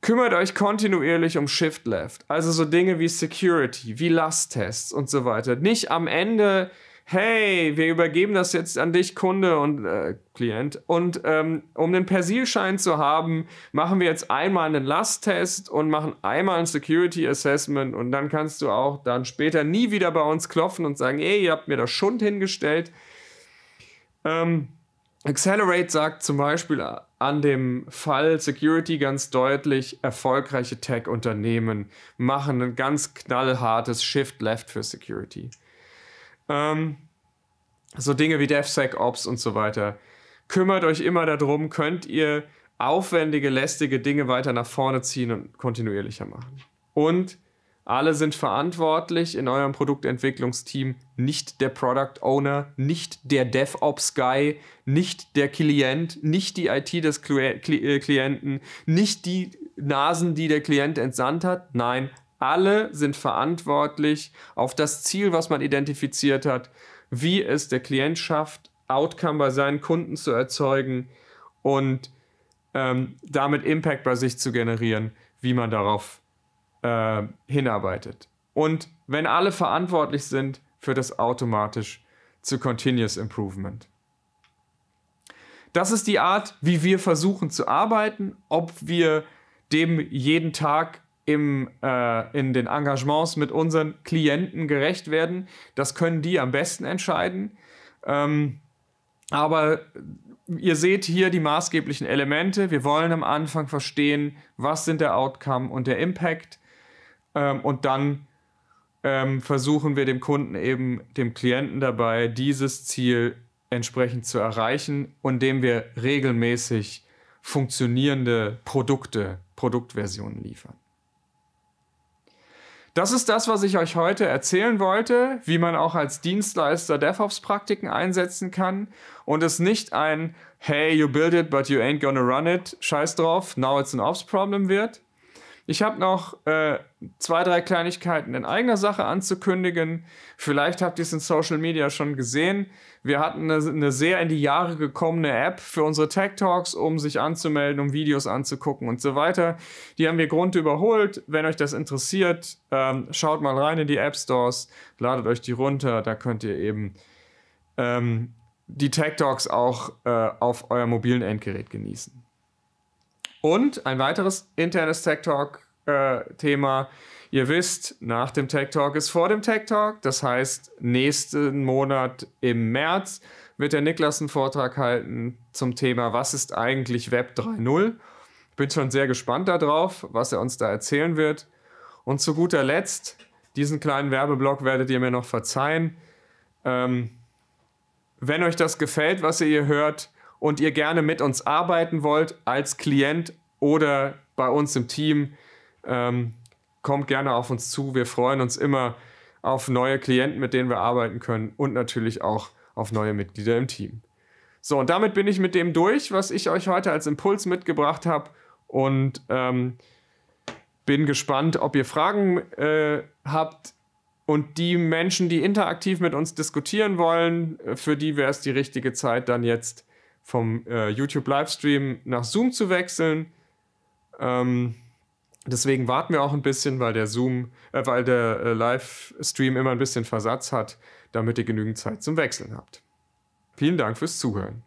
Kümmert euch kontinuierlich um Shift Left, also so Dinge wie Security, wie Lasttests und so weiter. Nicht am Ende, hey, wir übergeben das jetzt an dich, Kunde und äh, Klient. Und ähm, um den Persilschein zu haben, machen wir jetzt einmal einen Lasttest und machen einmal ein Security Assessment und dann kannst du auch dann später nie wieder bei uns klopfen und sagen, hey, ihr habt mir das Schund hingestellt. Ähm, Accelerate sagt zum Beispiel an dem Fall Security ganz deutlich, erfolgreiche Tech-Unternehmen machen ein ganz knallhartes Shift-Left für Security. Ähm, so Dinge wie DevSecOps und so weiter. Kümmert euch immer darum, könnt ihr aufwendige, lästige Dinge weiter nach vorne ziehen und kontinuierlicher machen. Und alle sind verantwortlich in eurem Produktentwicklungsteam, nicht der Product Owner, nicht der DevOps Guy, nicht der Klient, nicht die IT des Kli Kli äh, Klienten, nicht die Nasen, die der Klient entsandt hat. Nein, alle sind verantwortlich auf das Ziel, was man identifiziert hat, wie es der Klient schafft, Outcome bei seinen Kunden zu erzeugen und ähm, damit Impact bei sich zu generieren, wie man darauf äh, hinarbeitet. Und wenn alle verantwortlich sind, führt das automatisch zu Continuous Improvement. Das ist die Art, wie wir versuchen zu arbeiten, ob wir dem jeden Tag im, äh, in den Engagements mit unseren Klienten gerecht werden. Das können die am besten entscheiden. Ähm, aber ihr seht hier die maßgeblichen Elemente. Wir wollen am Anfang verstehen, was sind der Outcome und der Impact. Ähm, und dann ähm, versuchen wir dem Kunden eben, dem Klienten dabei, dieses Ziel entsprechend zu erreichen, indem wir regelmäßig funktionierende Produkte, Produktversionen liefern. Das ist das, was ich euch heute erzählen wollte, wie man auch als Dienstleister DevOps-Praktiken einsetzen kann und es nicht ein Hey, you build it, but you ain't gonna run it, scheiß drauf, now it's an Ops-Problem wird, ich habe noch äh, zwei, drei Kleinigkeiten in eigener Sache anzukündigen. Vielleicht habt ihr es in Social Media schon gesehen. Wir hatten eine, eine, sehr in die Jahre gekommene App für unsere Tech Talks, um sich anzumelden, um Videos anzugucken und so weiter. Die haben wir Grund überholt. Wenn euch das interessiert, ähm, schaut mal rein in die App Stores, ladet euch die runter. Da könnt ihr eben ähm, die Tech Talks auch äh, auf eurem mobilen Endgerät genießen. Und ein weiteres internes Tech Talk-Thema. Äh, Ihr wisst, nach dem Tech Talk ist vor dem Tech Talk. Das heißt, nächsten Monat im März wird der Niklas einen Vortrag halten zum Thema, was ist eigentlich Web 3.0. Bin schon sehr gespannt darauf, was er uns da erzählen wird. Und zu guter Letzt, diesen kleinen Werbeblock werdet ihr mir noch verzeihen. Ähm, wenn euch das gefällt, was ihr hier hört, und ihr gerne mit uns arbeiten wollt als Klient oder bei uns im Team, ähm, kommt gerne auf uns zu. Wir freuen uns immer auf neue Klienten, mit denen wir arbeiten können und natürlich auch auf neue Mitglieder im Team. So, und damit bin ich mit dem durch, was ich euch heute als Impuls mitgebracht habe und ähm, bin gespannt, ob ihr Fragen äh, habt und die Menschen, die interaktiv mit uns diskutieren wollen, äh, für die wäre es die richtige Zeit, dann jetzt vom äh, YouTube-Livestream nach Zoom zu wechseln. Ähm, deswegen warten wir auch ein bisschen, weil der Zoom, äh, weil der äh, Livestream immer ein bisschen Versatz hat, damit ihr genügend Zeit zum Wechseln habt. Vielen Dank fürs Zuhören.